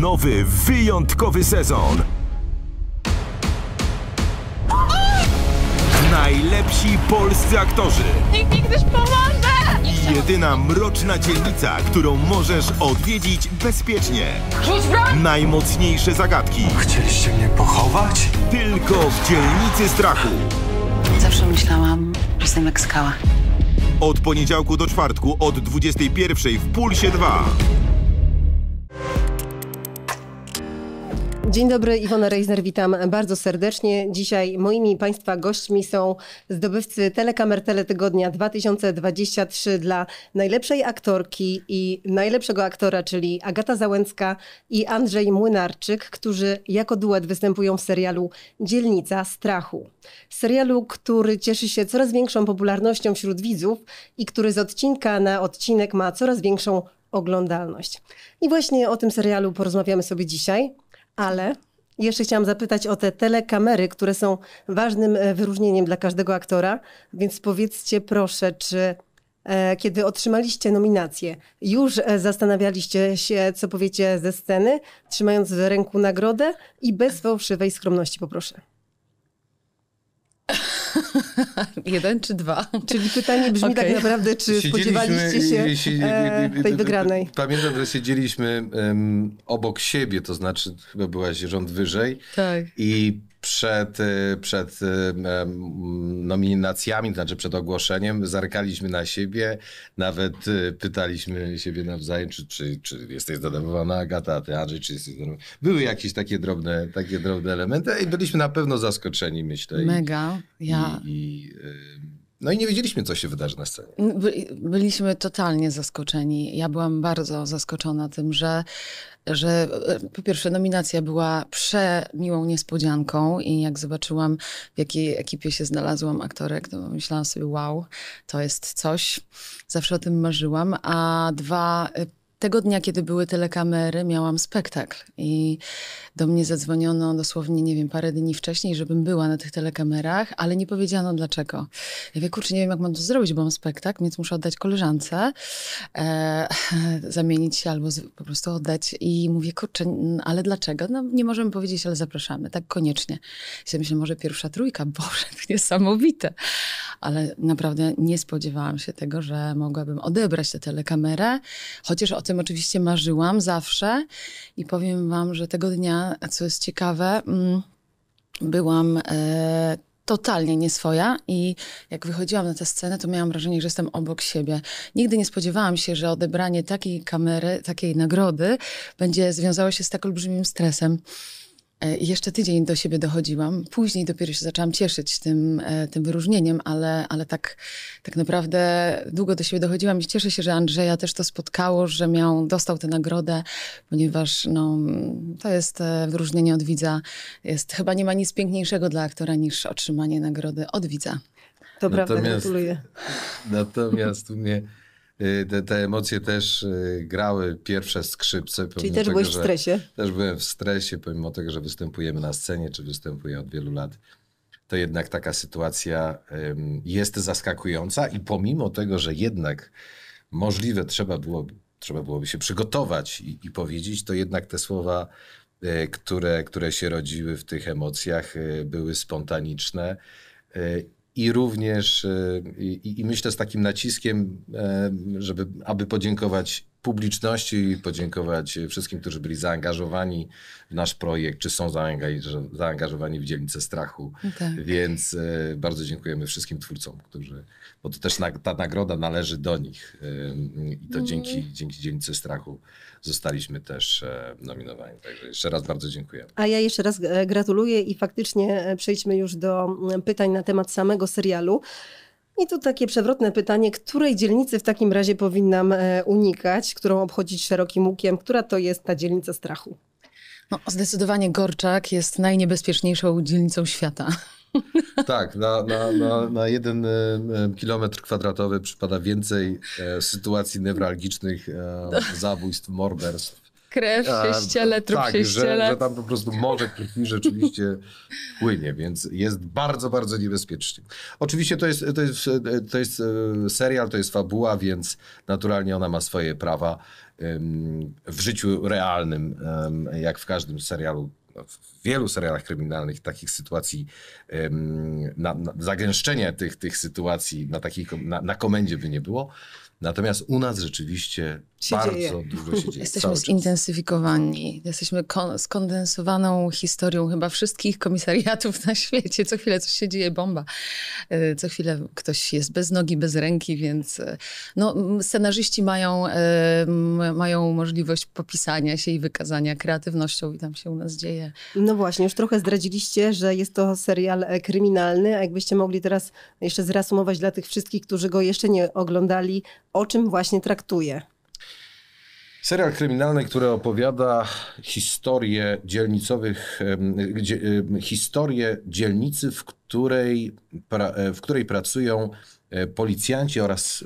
Nowy, wyjątkowy sezon. Najlepsi polscy aktorzy. Niech mi ktoś pomoże! Jedyna mroczna dzielnica, którą możesz odwiedzić bezpiecznie. Najmocniejsze zagadki. Chcieliście mnie pochować? Tylko w dzielnicy strachu. Zawsze myślałam, że jestem jak skała. Od poniedziałku do czwartku od 21 w Pulsie 2. Dzień dobry, Iwona Reisner, witam bardzo serdecznie. Dzisiaj moimi Państwa gośćmi są zdobywcy Telekamer Teletygodnia 2023 dla najlepszej aktorki i najlepszego aktora, czyli Agata Załęcka i Andrzej Młynarczyk, którzy jako duet występują w serialu Dzielnica Strachu. Serialu, który cieszy się coraz większą popularnością wśród widzów i który z odcinka na odcinek ma coraz większą oglądalność. I właśnie o tym serialu porozmawiamy sobie dzisiaj. Ale jeszcze chciałam zapytać o te telekamery, które są ważnym e, wyróżnieniem dla każdego aktora, więc powiedzcie proszę, czy e, kiedy otrzymaliście nominację, już e, zastanawialiście się, co powiecie ze sceny, trzymając w ręku nagrodę i bez fałszywej skromności, poproszę. Jeden czy dwa? Czyli pytanie brzmi okay. tak naprawdę, czy spodziewaliście się tej wygranej? Pamiętam, że siedzieliśmy um, obok siebie, to znaczy chyba byłaś rząd wyżej. Tak. I przed, y, przed y, nominacjami, to znaczy przed ogłoszeniem, zerkaliśmy na siebie, nawet y, pytaliśmy siebie nawzajem, czy, czy, czy jesteś zadowolona, Agata, a ty Andrzej, czy jesteś zdenerwowany. Były jakieś takie drobne, takie drobne elementy i byliśmy na pewno zaskoczeni, myślę. Mega. Ja... I, i, no i nie wiedzieliśmy, co się wydarzy na scenie. By, byliśmy totalnie zaskoczeni. Ja byłam bardzo zaskoczona tym, że, że e, po pierwsze nominacja była przemiłą niespodzianką i jak zobaczyłam, w jakiej ekipie się znalazłam aktorek, to myślałam sobie, wow, to jest coś. Zawsze o tym marzyłam. A dwa e, tego dnia, kiedy były telekamery, miałam spektakl i do mnie zadzwoniono dosłownie, nie wiem, parę dni wcześniej, żebym była na tych telekamerach, ale nie powiedziano dlaczego. Ja wiem, kurczę, nie wiem, jak mam to zrobić, bo mam spektakl, więc muszę oddać koleżance, e, zamienić się albo z, po prostu oddać. I mówię, kurczę, ale dlaczego? No nie możemy powiedzieć, ale zapraszamy, tak koniecznie. Myślałam, że myślę, może pierwsza trójka, Boże, to niesamowite. Ale naprawdę nie spodziewałam się tego, że mogłabym odebrać tę telekamerę, chociaż o tym tym oczywiście marzyłam zawsze i powiem Wam, że tego dnia, co jest ciekawe, mm, byłam e, totalnie nieswoja i jak wychodziłam na tę scenę, to miałam wrażenie, że jestem obok siebie. Nigdy nie spodziewałam się, że odebranie takiej kamery, takiej nagrody będzie związało się z tak olbrzymim stresem. E, jeszcze tydzień do siebie dochodziłam, później dopiero się zaczęłam cieszyć tym, e, tym wyróżnieniem, ale, ale tak, tak naprawdę długo do siebie dochodziłam i cieszę się, że Andrzeja też to spotkało, że miał, dostał tę nagrodę, ponieważ no, to jest e, wyróżnienie od widza. Jest, chyba nie ma nic piękniejszego dla aktora niż otrzymanie nagrody od widza. To natomiast, prawda, gratuluję. Natomiast u mnie Y, te, te, emocje też y, grały pierwsze skrzypce. Czyli też tego, byłeś w stresie? Też byłem w stresie, pomimo tego, że występujemy na scenie, czy występuję od wielu lat, to jednak taka sytuacja jest zaskakująca i pomimo tego, że jednak możliwe trzeba, było, trzeba byłoby się przygotować i, i powiedzieć, to jednak te słowa y, które, które się rodziły w tych emocjach, były spontaniczne i również, y, i, i myślę z takim naciskiem, e, żeby, aby podziękować publiczności i podziękować wszystkim, którzy byli zaangażowani w nasz projekt, czy są zaangażowani w dzielnicę strachu. Tak. Więc e, bardzo dziękujemy wszystkim twórcom, którzy, bo to też ta nagroda należy do nich i to mhm. dzięki, dzięki dzielnicy strachu zostaliśmy też e, nominowani. Także jeszcze raz bardzo dziękuję. A ja jeszcze raz e, gratuluję i faktycznie przejdźmy już do pytań na temat samego serialu. I tu takie przewrotne pytanie, której dzielnicy w takim razie powinnam e, unikać, którą obchodzić szerokim łukiem, która to jest ta dzielnica strachu? No, zdecydowanie Gorczak jest najniebezpieczniejszą dzielnicą świata. Tak, na, na, na, na jeden e, kilometr kwadratowy przypada więcej e, sytuacji newralgicznych, zabójstw, morderstw krew się e, ściele, trup tak, się ściele. Że, że tam po prostu morze krwi rzeczywiście płynie, więc jest bardzo, bardzo niebezpiecznie. Oczywiście to jest, to jest, to jest e, serial, to jest fabuła, więc naturalnie ona ma swoje prawa w życiu realnym, jak w każdym serialu w wielu serialach kryminalnych takich sytuacji, na, na, zagęszczenia tych, tych sytuacji na, takich, na, na komendzie by nie było. Natomiast u nas rzeczywiście się Bardzo dzieje. dużo się dzieje. Jesteśmy zintensyfikowani. Jesteśmy skondensowaną historią chyba wszystkich komisariatów na świecie. Co chwilę coś się dzieje, bomba. E, co chwilę ktoś jest bez nogi, bez ręki, więc e, no, scenarzyści mają, e, mają możliwość popisania się i wykazania kreatywnością i tam się u nas dzieje. No właśnie, już trochę zdradziliście, że jest to serial kryminalny, a jakbyście mogli teraz jeszcze zreasumować dla tych wszystkich, którzy go jeszcze nie oglądali, o czym właśnie traktuje. Serial kryminalny, który opowiada historię dzielnicowych, historię dzielnicy, w której, e, w której pracują e, policjanci oraz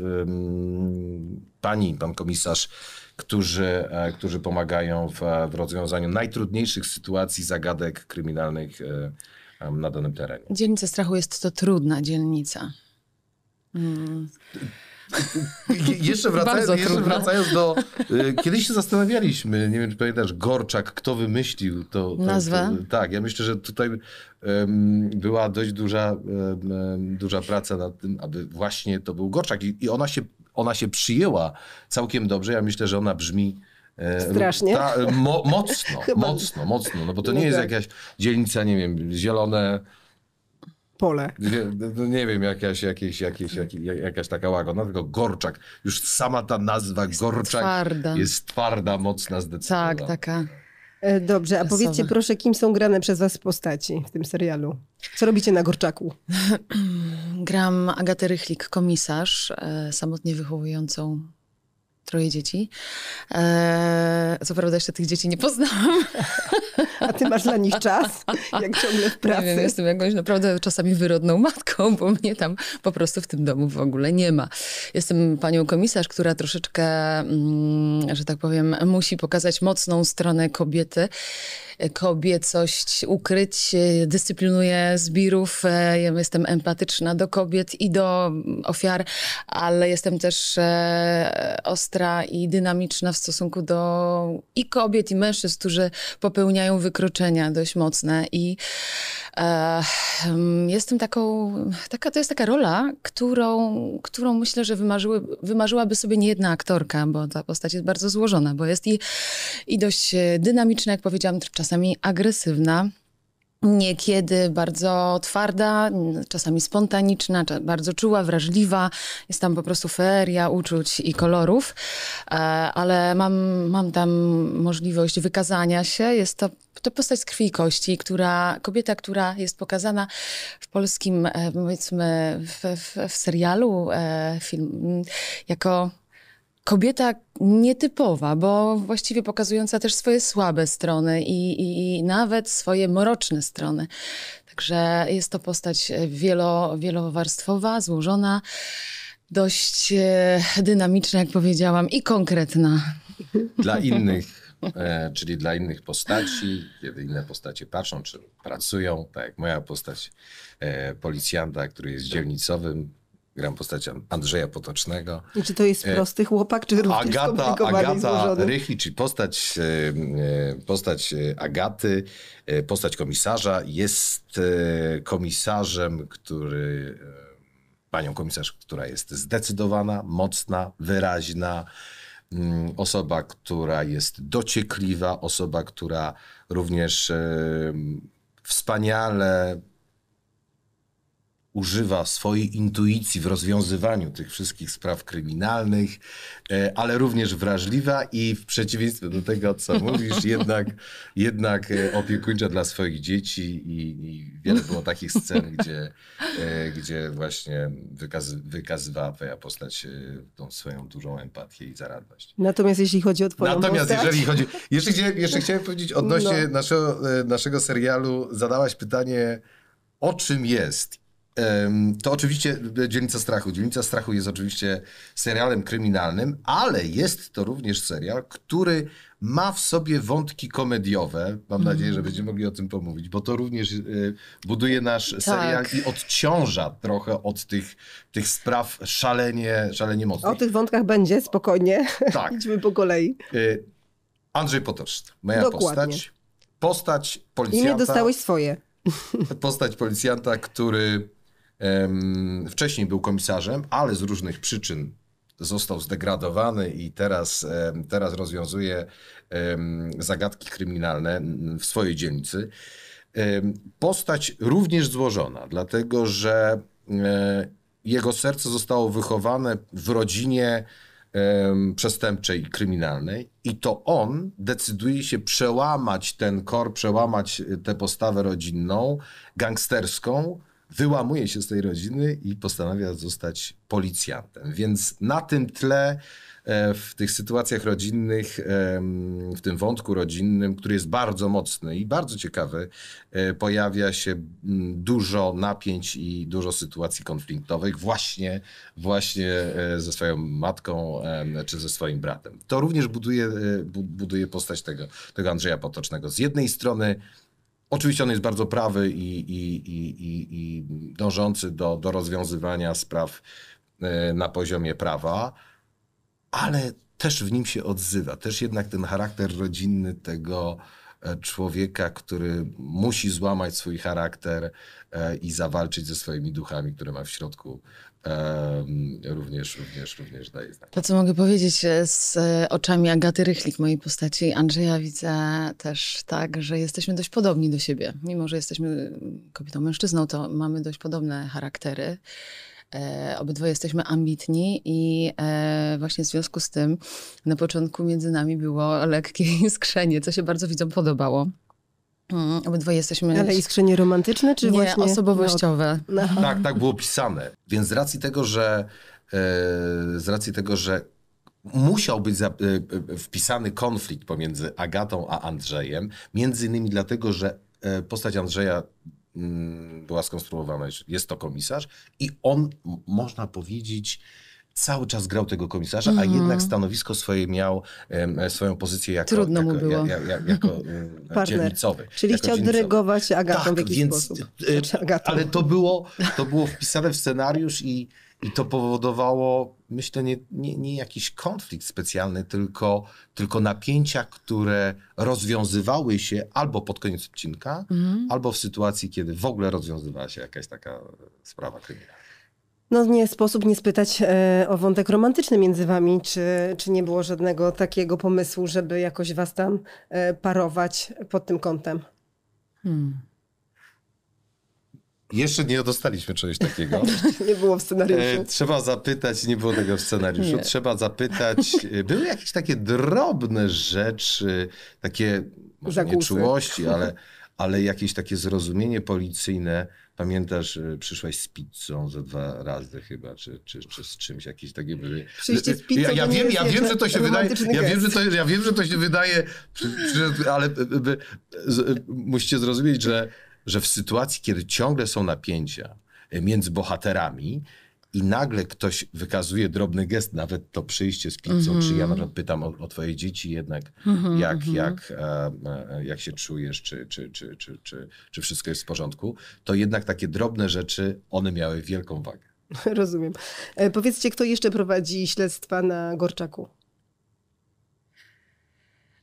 pani, pan komisarz, którzy, e, którzy pomagają w, w rozwiązaniu najtrudniejszych sytuacji, zagadek kryminalnych na danym terenie. Dzielnica strachu jest to trudna dzielnica. Hmm jeszcze, wracając, jeszcze wracając, do... Y, kiedyś się zastanawialiśmy, nie wiem czy pamiętasz, Gorczak, kto wymyślił to... to Nazwę? To, tak, ja myślę, że tutaj um, była dość duża, um, duża praca nad tym, aby właśnie to był Gorczak i, i ona, się, ona się przyjęła całkiem dobrze. Ja myślę, że ona brzmi... E, Strasznie. Ta, mo, mocno, mocno, mocno, no bo to nie, nie no jest tak. jakaś dzielnica, nie wiem, zielone, pole. No nie wiem, jakaś, jakaś, jakaś, jakaś taka łagodna, tylko Gorczak. Już sama ta nazwa jest Gorczak twarda. jest twarda, mocna, zdecydowana. Tak, taka. E, dobrze, a powiedzcie proszę, kim są grane przez was postaci w tym serialu? Co robicie na Gorczaku? Gram Agatę Rychlik, komisarz, e, samotnie wychowującą troje dzieci. Eee, co prawda jeszcze tych dzieci nie poznałam. A ty masz dla nich czas, jak ciągle w pracy. Nie wiem, jestem jakąś naprawdę czasami wyrodną matką, bo mnie tam po prostu w tym domu w ogóle nie ma. Jestem panią komisarz, która troszeczkę, mm, że tak powiem, musi pokazać mocną stronę kobiety kobiecość ukryć. E, Dyscyplinuję zbirów, e, jestem empatyczna do kobiet i do ofiar, ale jestem też e, ostra i dynamiczna w stosunku do i kobiet, i mężczyzn, którzy popełniają wykroczenia dość mocne. I mm, jestem taką, taka, to jest taka rola, którą, którą myślę, że wymarzyły, wymarzyłaby sobie nie jedna aktorka, bo ta postać jest bardzo złożona, bo jest i, i dość dynamiczna, jak powiedziałam, czasem czasami agresywna, niekiedy bardzo twarda, czasami spontaniczna, bardzo czuła, wrażliwa. Jest tam po prostu feria uczuć i kolorów, e, ale mam, mam tam możliwość wykazania się. Jest to, to postać z krwi i kości, która, kobieta, która jest pokazana w polskim, e, powiedzmy, w, w, w serialu, e, film, jako kobieta nietypowa, bo właściwie pokazująca też swoje słabe strony i, i, i, nawet swoje mroczne strony. Także jest to postać e, wielo, wielowarstwowa, złożona, dość e, dynamiczna, jak powiedziałam, i konkretna. Dla innych, e, czyli dla innych postaci, kiedy inne postacie patrzą czy pracują, tak jak moja postać policjanta, który jest dzielnicowym, Gram postacią Andrzeja Potocznego. I czy to jest e, prosty chłopak, czy również Agata, Agata Rychli, czyli postać, e, e, postać Agaty, postać komisarza, jest komisarzem, który panią komisarz, która jest zdecydowana, mocna, wyraźna, mm, osoba, która jest dociekliwa, osoba, która również wspaniale używa swojej intuicji w rozwiązywaniu tych wszystkich spraw kryminalnych, e, ale również wrażliwa i w przeciwieństwie do tego, co mówisz, jednak, jednak e, opiekuńcza dla swoich dzieci i, i wiele było takich scen, gdzie, e, gdzie właśnie wykazy, wykazywała twoja postać tą swoją dużą empatię i zaradność. Natomiast jeśli chodzi o twoją Natomiast postać... jeżeli chodzi... Jeszcze, chciałem, jeszcze chciałem powiedzieć odnośnie no. naszego, naszego serialu, zadałaś pytanie o czym jest to oczywiście e, Dzielnica Strachu. Dzielnica Strachu jest oczywiście serialem kryminalnym, ale jest to również serial, który ma w sobie wątki komediowe. Mam mhm. nadzieję, że będziemy mogli o tym pomówić, bo to również e, buduje nasz tak. serial i odciąża trochę od tych, tych spraw szalenie, szalenie mocnych. O tych wątkach będzie, spokojnie. Tak. Idźmy po kolei. E, Andrzej Potoczny, moja Dokładnie. postać. Postać policjanta. I nie dostałeś swoje. Postać policjanta, który Wcześniej był komisarzem, ale z różnych przyczyn został zdegradowany i teraz, teraz rozwiązuje zagadki kryminalne w swojej dzielnicy. Postać również złożona, dlatego że e, jego serce zostało wychowane w rodzinie przestępczej i kryminalnej i to on decyduje się przełamać ten kor, przełamać e, tę postawę rodzinną, gangsterską wyłamuje się z tej rodziny i postanawia zostać policjantem. Więc na tym tle e, w tych sytuacjach rodzinnych, e, w tym wątku rodzinnym, który jest bardzo mocny i bardzo ciekawy, e, pojawia się dużo napięć i dużo sytuacji konfliktowych właśnie, właśnie ze swoją matką czy ze swoim bratem. To również buduje, buduje postać tego, tego Andrzeja Potocznego. Z jednej strony Oczywiście on jest bardzo prawy i, i, i, i dążący do, do rozwiązywania spraw e, na poziomie prawa, ale też w nim się odzywa. Też jednak ten charakter rodzinny tego e, człowieka, który musi złamać swój charakter e, i zawalczyć ze swoimi duchami, które ma w środku również, również, również daje znać. To, co mogę powiedzieć e, z e, oczami Agaty Rychlik, mojej postaci Andrzeja, widzę też tak, że jesteśmy dość podobni do siebie. Mimo, że jesteśmy mm, kobietą, mężczyzną, to mamy dość podobne charaktery. E, obydwoje jesteśmy ambitni i e, właśnie w związku z tym na początku między nami było lekkie iskrzenie, co się bardzo widzom podobało. Mm, obydwoje jesteśmy. Ale iskrzenie romantyczne, czy nie, właśnie? osobowościowe. No. No. Tak, tak było pisane. Więc z racji tego, że e, z racji tego, że musiał być e, e, wpisany konflikt pomiędzy Agatą a Andrzejem, między innymi dlatego, że postać Andrzeja mm, była skonstruowana, jest to komisarz i on, można powiedzieć, cały czas grał tego komisarza, mm. a mhm. jednak stanowisko swoje miał, um, swoją pozycję jako, Trudno jako, mu było. Ja, ja, jako um, dzielnicowy. Czyli jako chciał dzielnicowy. dyrygować Agatą tak, w jakiś więc, sposób. E, znaczy, ale to było, to było wpisane w scenariusz i, i to powodowało, myślę, nie, nie, nie jakiś konflikt specjalny, tylko, tylko napięcia, które rozwiązywały się albo pod koniec odcinka, mm. albo w sytuacji, kiedy w ogóle rozwiązywała się jakaś taka sprawa kryminalna. No nie sposób nie spytać e, o wątek romantyczny między wami. Czy, czy nie było żadnego takiego pomysłu, żeby jakoś was tam e, parować pod tym kątem? Hmm. Jeszcze nie dostaliśmy czegoś takiego. nie było w scenariuszu. E, trzeba zapytać, nie było tego w scenariuszu. Nie. Trzeba zapytać. Były jakieś takie drobne rzeczy, takie może ale, ale jakieś takie zrozumienie policyjne Pamiętasz, y, przyszłaś z pizzą za dwa razy chyba, czy, czy, czy z czymś jakieś takie. były. z y, y, Ja, ja wiem, ja wiem, że to się wydaje. Ja wiem, że to, ja wiem, że to się wydaje, ale musicie zrozumieć, że, że w sytuacji, kiedy ciągle są napięcia między bohaterami, i nagle ktoś wykazuje drobny gest, nawet to przyjście z pizzą, mm czy ja nawet mhm. pytam o, o twoje dzieci jednak, mm -hmm, jak, mm -hmm. jak, e, e, jak się czujesz, czy, czy, czy, czy, czy, czy wszystko jest w porządku, to jednak takie drobne rzeczy, one miały wielką wagę. Rozumiem. E, powiedzcie, kto jeszcze prowadzi śledztwa na Gorczaku?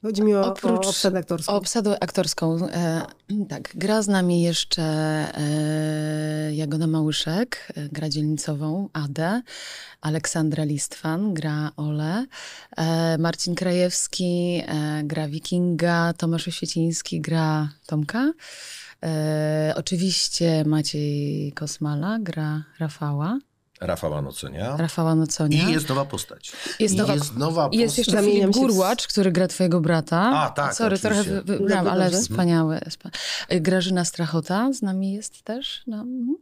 Chodzi mi o, Oprócz, o obsadę aktorską. obsadę aktorską. E, tak, gra z nami jeszcze e, Jagoda Małyszek, e, gra dzielnicową Adę, Aleksandra Listwan gra Ole, e, Marcin Krajewski e, gra Wikinga, Tomasz Świeciński gra Tomka. E, oczywiście Maciej Kosmala gra Rafała. Rafała Noconia. Rafała Noconia. I jest nowa postać. Jest nowa, jest nowa postać. Jest jeszcze Filip Gurłacz, który gra twojego brata. A, tak, Sorry, trochę wybrałam, ale dobrze. wspaniały. Y, Grażyna Strachota z nami jest też. No. Mhm.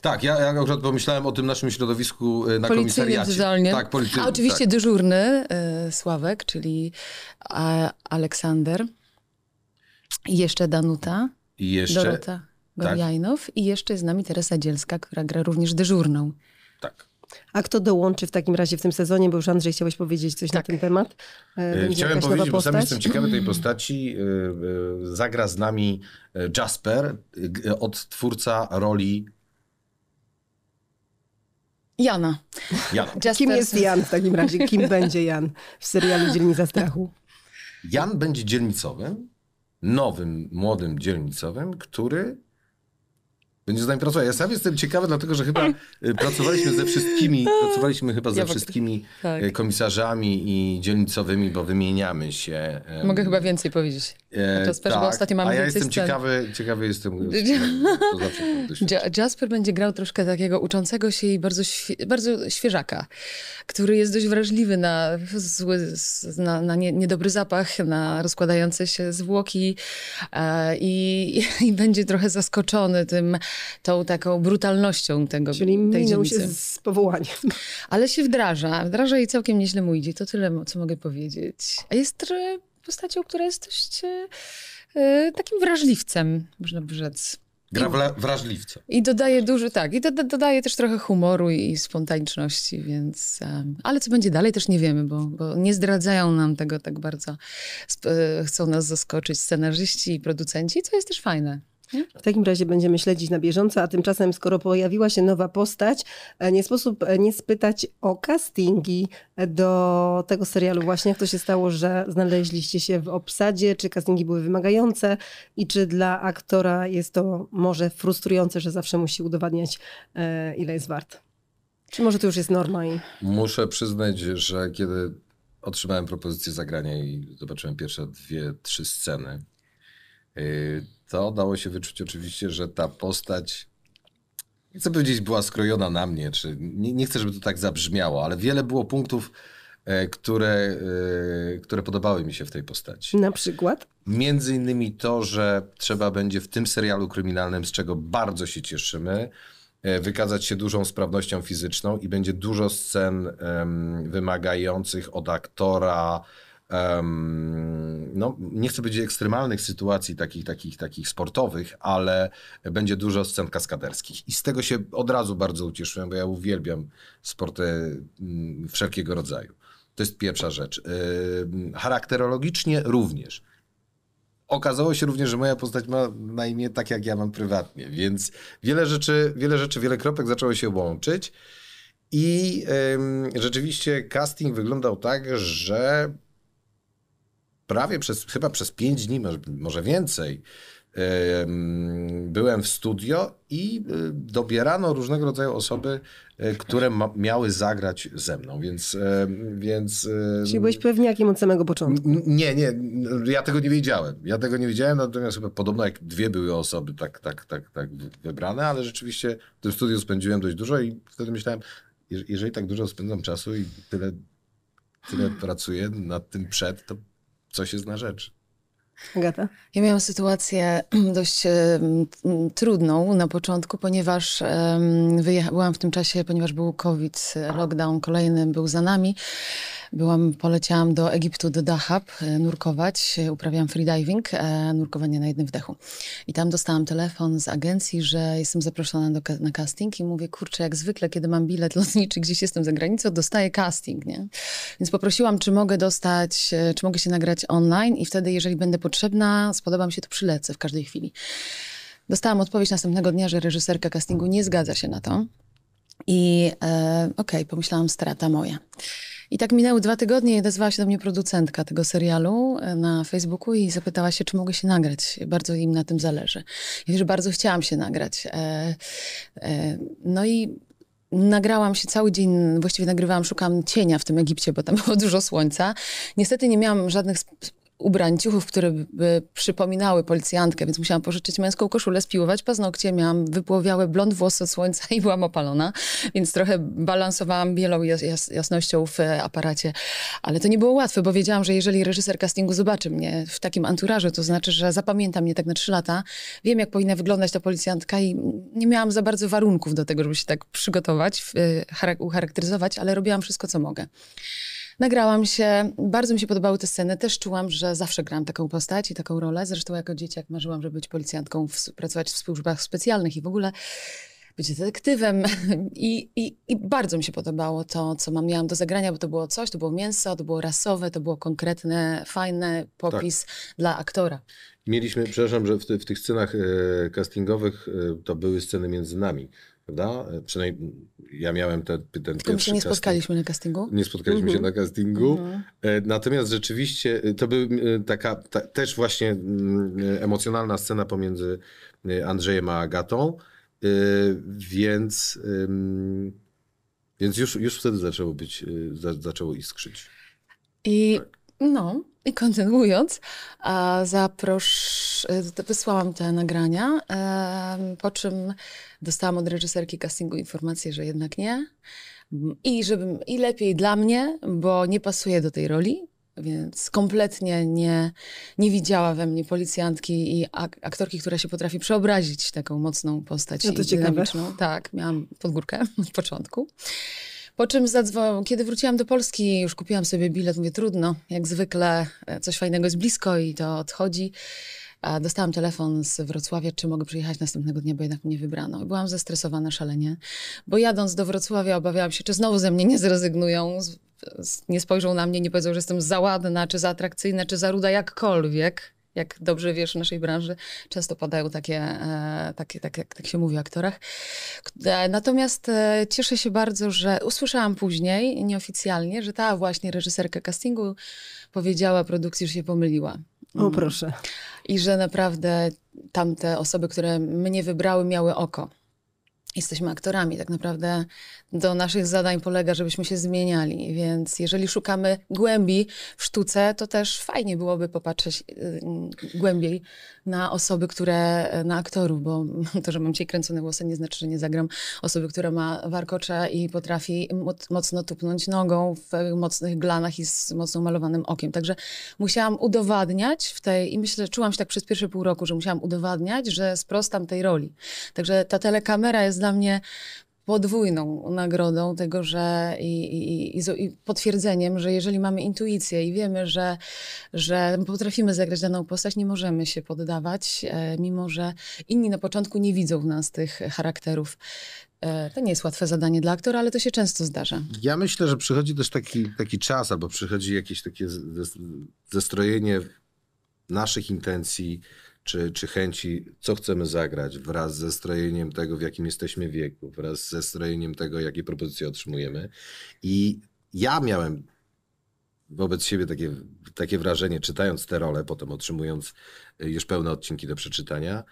Tak, ja, ja akurat pomyślałem o tym naszym środowisku y, na policyjny komisariacie. Tak, policyjny, A oczywiście tak. dyżurny y, Sławek, czyli a, Aleksander. I jeszcze Danuta. I jeszcze... Dorota. Gorjajnow tak. i jeszcze z nami Teresa Dzielska, która gra również dyżurną. Tak. A kto dołączy w takim razie w tym sezonie, bo już Andrzej chciałeś powiedzieć coś tak. na ten temat? E, e, będzie Chciałem powiedzieć, bo sam jestem ciekawy tej postaci. E, zagra z nami Jasper, odtwórca roli Jana. Jan. Jasper. Kim jest Jan w takim razie? Kim będzie Jan w serialu Dzielnica Strachu? Jan będzie dzielnicowym, nowym, młodym dzielnicowym, który będzie z nami pracował. Ja sam jestem ciekawy, dlatego że chyba y, pracowaliśmy ze wszystkimi, pracowaliśmy chyba ze ja wszystkimi tak. Y, komisarzami i dzielnicowymi, bo wymieniamy się. Mogę chyba więcej powiedzieć. E, to też, tak, bo ostatnio mamy A ja jestem sceny. ciekawy, ciekawy jestem. Jasper będzie grał troszkę takiego uczącego się i bardzo, świe, bardzo świeżaka, który jest dość wrażliwy na, zły, na, na nie, niedobry zapach, na rozkładające się zwłoki e, i, i będzie trochę zaskoczony tym, tą taką brutalnością tego, Czyli tej dzielnicy. się z powołaniem. Ale się wdraża, wdraża i całkiem nieźle mu idzie. To tyle, co mogę powiedzieć. A jest postacią, która jest dość yy, takim wrażliwcem, można by rzec. Gra wrażliwca. I dodaje dużo, tak, i do, do, dodaje też trochę humoru i spontaniczności, więc... Um, ale co będzie dalej też nie wiemy, bo, bo nie zdradzają nam tego tak bardzo. Sp- e, chcą nas zaskoczyć scenarzyści i producenci, co jest też fajne. W takim razie będziemy śledzić na bieżąco, a tymczasem skoro pojawiła się nowa postać, e, nie sposób e, nie spytać o castingi e, do tego serialu właśnie. Jak to się stało, że znaleźliście się w obsadzie? Czy castingi były wymagające? I czy dla aktora jest to może frustrujące, że zawsze musi udowadniać, ile jest wart? Czy może to już jest norma? I... Muszę przyznać, że kiedy otrzymałem propozycję zagrania i zobaczyłem pierwsze dwie, trzy sceny, y, to dało się wyczuć oczywiście, że ta postać, nie chcę powiedzieć, była skrojona na mnie, czy nie, nie chcę, żeby to tak zabrzmiało, ale wiele było punktów, e, które, e, które podobały mi się w tej postaci. Na przykład? Między innymi to, że trzeba będzie w tym serialu kryminalnym, z czego bardzo się cieszymy, e, wykazać się dużą sprawnością fizyczną i będzie dużo scen wymagających od aktora um, no, nie chcę powiedzieć ekstremalnych sytuacji takich, takich, takich sportowych, ale będzie dużo scen kaskaderskich. I z tego się od razu bardzo ucieszyłem, bo ja uwielbiam sporty mm, wszelkiego rodzaju. To jest pierwsza rzecz. Charakterologicznie również. Okazało się również, że moja postać ma na imię tak, jak ja mam prywatnie, więc wiele rzeczy, wiele rzeczy, wiele kropek zaczęło się łączyć. I rzeczywiście casting wyglądał tak, że prawie przez, chyba przez pięć dni, może więcej, byłem w studio i y, dobierano różnego rodzaju osoby, y, które ma, miały zagrać ze mną, więc... więc Czyli byłeś jakim od samego początku? Nie, nie, ja tego nie wiedziałem. Ja tego nie wiedziałem, natomiast chyba podobno jak dwie były osoby tak, tak, tak, tak wybrane, ale rzeczywiście w tym studiu spędziłem dość dużo i wtedy myślałem, jeżeli tak dużo spędzam czasu i tyle, tyle pracuję nad tym przed, to coś jest na rzeczy. Agata? Ja miałam sytuację dość trudną na początku, ponieważ byłam wyjechałam w tym czasie, ponieważ był COVID, lockdown kolejny był za nami. Byłam, poleciałam do Egiptu, do Dahab e, nurkować, e, uprawiałam freediving, e, nurkowanie na jednym wdechu. I tam dostałam telefon z agencji, że jestem zaproszona do, na casting i mówię, kurczę, jak zwykle, kiedy mam bilet lotniczy, gdzieś jestem za granicą, dostaję casting, nie? Więc poprosiłam, czy mogę dostać, czy mogę się nagrać online i wtedy, jeżeli będę potrzebna, spodoba mi się, to przylecę w każdej chwili. Dostałam odpowiedź następnego dnia, że reżyserka castingu nie zgadza się na to. I e, okej, okay, pomyślałam, strata moja. I tak minęły dwa tygodnie i odezwała się do mnie producentka tego serialu e, na Facebooku i zapytała się, czy mogę się nagrać. Bardzo im na tym zależy. Ja że bardzo chciałam się nagrać. E, e, no i Nagrałam się cały dzień, właściwie nagrywałam, szukałam cienia w tym Egipcie, bo tam było dużo słońca. Niestety nie miałam żadnych ubrań, które by przypominały policjantkę, więc musiałam pożyczyć męską koszulę, spiłować paznokcie, miałam wypłowiałe blond włosy od słońca i byłam opalona, więc trochę balansowałam bielą jas jasnością w e, aparacie. Ale to nie było łatwe, bo wiedziałam, że jeżeli reżyser castingu zobaczy mnie w takim anturażu, to znaczy, że zapamięta mnie tak na trzy lata, wiem jak powinna wyglądać ta policjantka i nie miałam za bardzo warunków do tego, żeby się tak przygotować, e, ucharakteryzować, ale robiłam wszystko, co mogę. Nagrałam się, bardzo mi się podobały te sceny. Też czułam, że zawsze gram taką postać i taką rolę. Zresztą jako dzieciak marzyłam, żeby być policjantką, w, pracować w służbach specjalnych i w ogóle być detektywem. I, I, i, bardzo mi się podobało to, co mam, miałam do zagrania, bo to było coś, to było mięso, to było rasowe, to było konkretne, fajne popis tak. dla aktora. Mieliśmy, przepraszam, że w, w tych scenach e, castingowych e, to były sceny między nami prawda? E, przynajmniej ja miałem te, ten Tylko pierwszy my się nie casting. spotkaliśmy na castingu? Nie spotkaliśmy się mhm. na castingu. Mhm. E, natomiast rzeczywiście e, to był taka ta, też właśnie mm, emocjonalna scena pomiędzy Andrzejem a Agatą, więc, więc już, już wtedy zaczęło być, zaczęło iskrzyć. I tak. No i kontynuując, zaprosz, e, wysłałam te nagrania, po czym dostałam od reżyserki castingu informację, że jednak nie. I, żebym, I lepiej dla mnie, bo nie pasuje do tej roli, więc kompletnie nie, nie widziała we mnie policjantki i aktorki, która się potrafi przeobrazić taką mocną postać. No to ciekawe. Tak, miałam podgórkę od początku. Po czym zadzwonił, kiedy wróciłam do Polski, już kupiłam sobie bilet, mówię trudno, jak zwykle e, coś fajnego jest blisko i to odchodzi. A dostałam telefon z Wrocławia, czy mogę przyjechać następnego dnia, bo jednak mnie wybrano. byłam zestresowana szalenie, bo jadąc do Wrocławia obawiałam się, czy znowu ze mnie nie zrezygnują, nie spojrzą na mnie, nie powiedzą, że jestem za ładna, czy za atrakcyjna, czy za ruda, jakkolwiek jak dobrze wiesz, w naszej branży często padają takie, e, takie tak, jak, tak się mówi o aktorach. E, natomiast e, cieszę się bardzo, że usłyszałam później, nieoficjalnie, że ta właśnie reżyserka castingu powiedziała produkcji, że się pomyliła. O mm. proszę. I że naprawdę tamte osoby, które mnie wybrały, miały oko jesteśmy aktorami. Tak naprawdę do naszych zadań polega, żebyśmy się zmieniali. Więc jeżeli szukamy głębi w sztuce, to też fajnie byłoby popatrzeć y, głębiej na osoby, które, y, na aktorów, bo to, że mam dzisiaj kręcone włosy, nie znaczy, że nie zagram osoby, która ma warkocze i potrafi mocno tupnąć nogą w mocnych glanach i z mocno malowanym okiem. Także musiałam udowadniać w tej, i myślę, czułam się tak przez pierwsze pół roku, że musiałam udowadniać, że sprostam tej roli. Także ta telekamera jest dla mnie podwójną nagrodą tego, że i, i, i, i, potwierdzeniem, że jeżeli mamy intuicję i wiemy, że, że potrafimy zagrać daną postać, nie możemy się poddawać, e, mimo że inni na początku nie widzą w nas tych charakterów. E, to nie jest łatwe zadanie dla aktora, ale to się często zdarza. Ja myślę, że przychodzi też taki, taki czas, albo przychodzi jakieś takie zestrojenie naszych intencji, czy, czy chęci, co chcemy zagrać, wraz ze strojeniem tego, w jakim jesteśmy wieku, wraz ze strojeniem tego, jakie propozycje otrzymujemy. I ja miałem wobec siebie takie, takie wrażenie, czytając te role, potem otrzymując y, już pełne odcinki do przeczytania,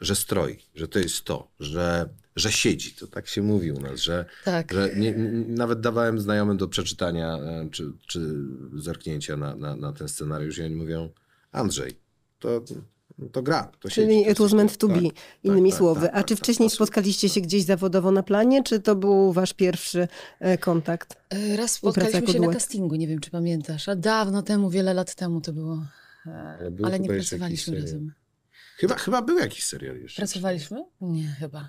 że stroi, że to jest to, że, że siedzi. To tak się mówi u nas, że, tak. że nie, nawet dawałem znajomym do przeczytania e, czy, czy zerknięcia na, na, na ten scenariusz i oni mówią, Andrzej, to no to gra. To Czyli sieć, it was meant to be, tak, innymi tak, słowy. Tak, A tak, czy tak, wcześniej tak, spotkaliście się gdzieś zawodowo na planie, czy to był wasz pierwszy e, kontakt? E, raz spotkaliśmy się duet? na castingu, nie wiem czy pamiętasz. A dawno temu, wiele lat temu to było. E, ale, Ale nie pracowaliśmy razem. Chyba, chyba był jakiś serial jeszcze. Pracowaliśmy? Nie, chyba.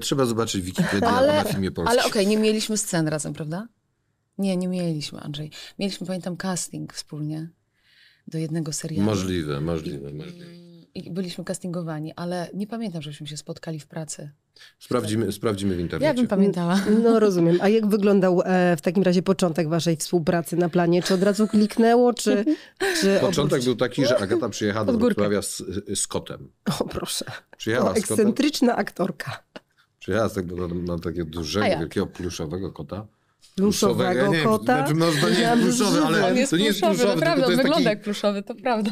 trzeba zobaczyć Wikipedię ale, na filmie polskim. Ale okej, okay, nie mieliśmy scen razem, prawda? Nie, nie mieliśmy, Andrzej. Mieliśmy, pamiętam, casting wspólnie do jednego serialu. Możliwe, możliwe, I, możliwe. I byliśmy castingowani, ale nie pamiętam, żebyśmy się spotkali w pracy. Sprawdzimy, sprawdzimy w internecie. Ja bym pamiętała. No, no rozumiem. A jak wyglądał e, w takim razie początek waszej współpracy na planie? Czy od razu kliknęło, czy... czy początek był taki, że Agata przyjechała do Wrocławia z, z kotem. O proszę. Przyjechała o, ekscentryczna aktorka. Przyjechała z tego, na, na takiego dużego, wielkiego pluszowego kota pluszowego ja nie, kota. Znaczy, no, to nie jest pluszowy, ale on jest to nie jest pluszowy. pluszowy naprawdę, on wygląda taki... jak pluszowy, to prawda.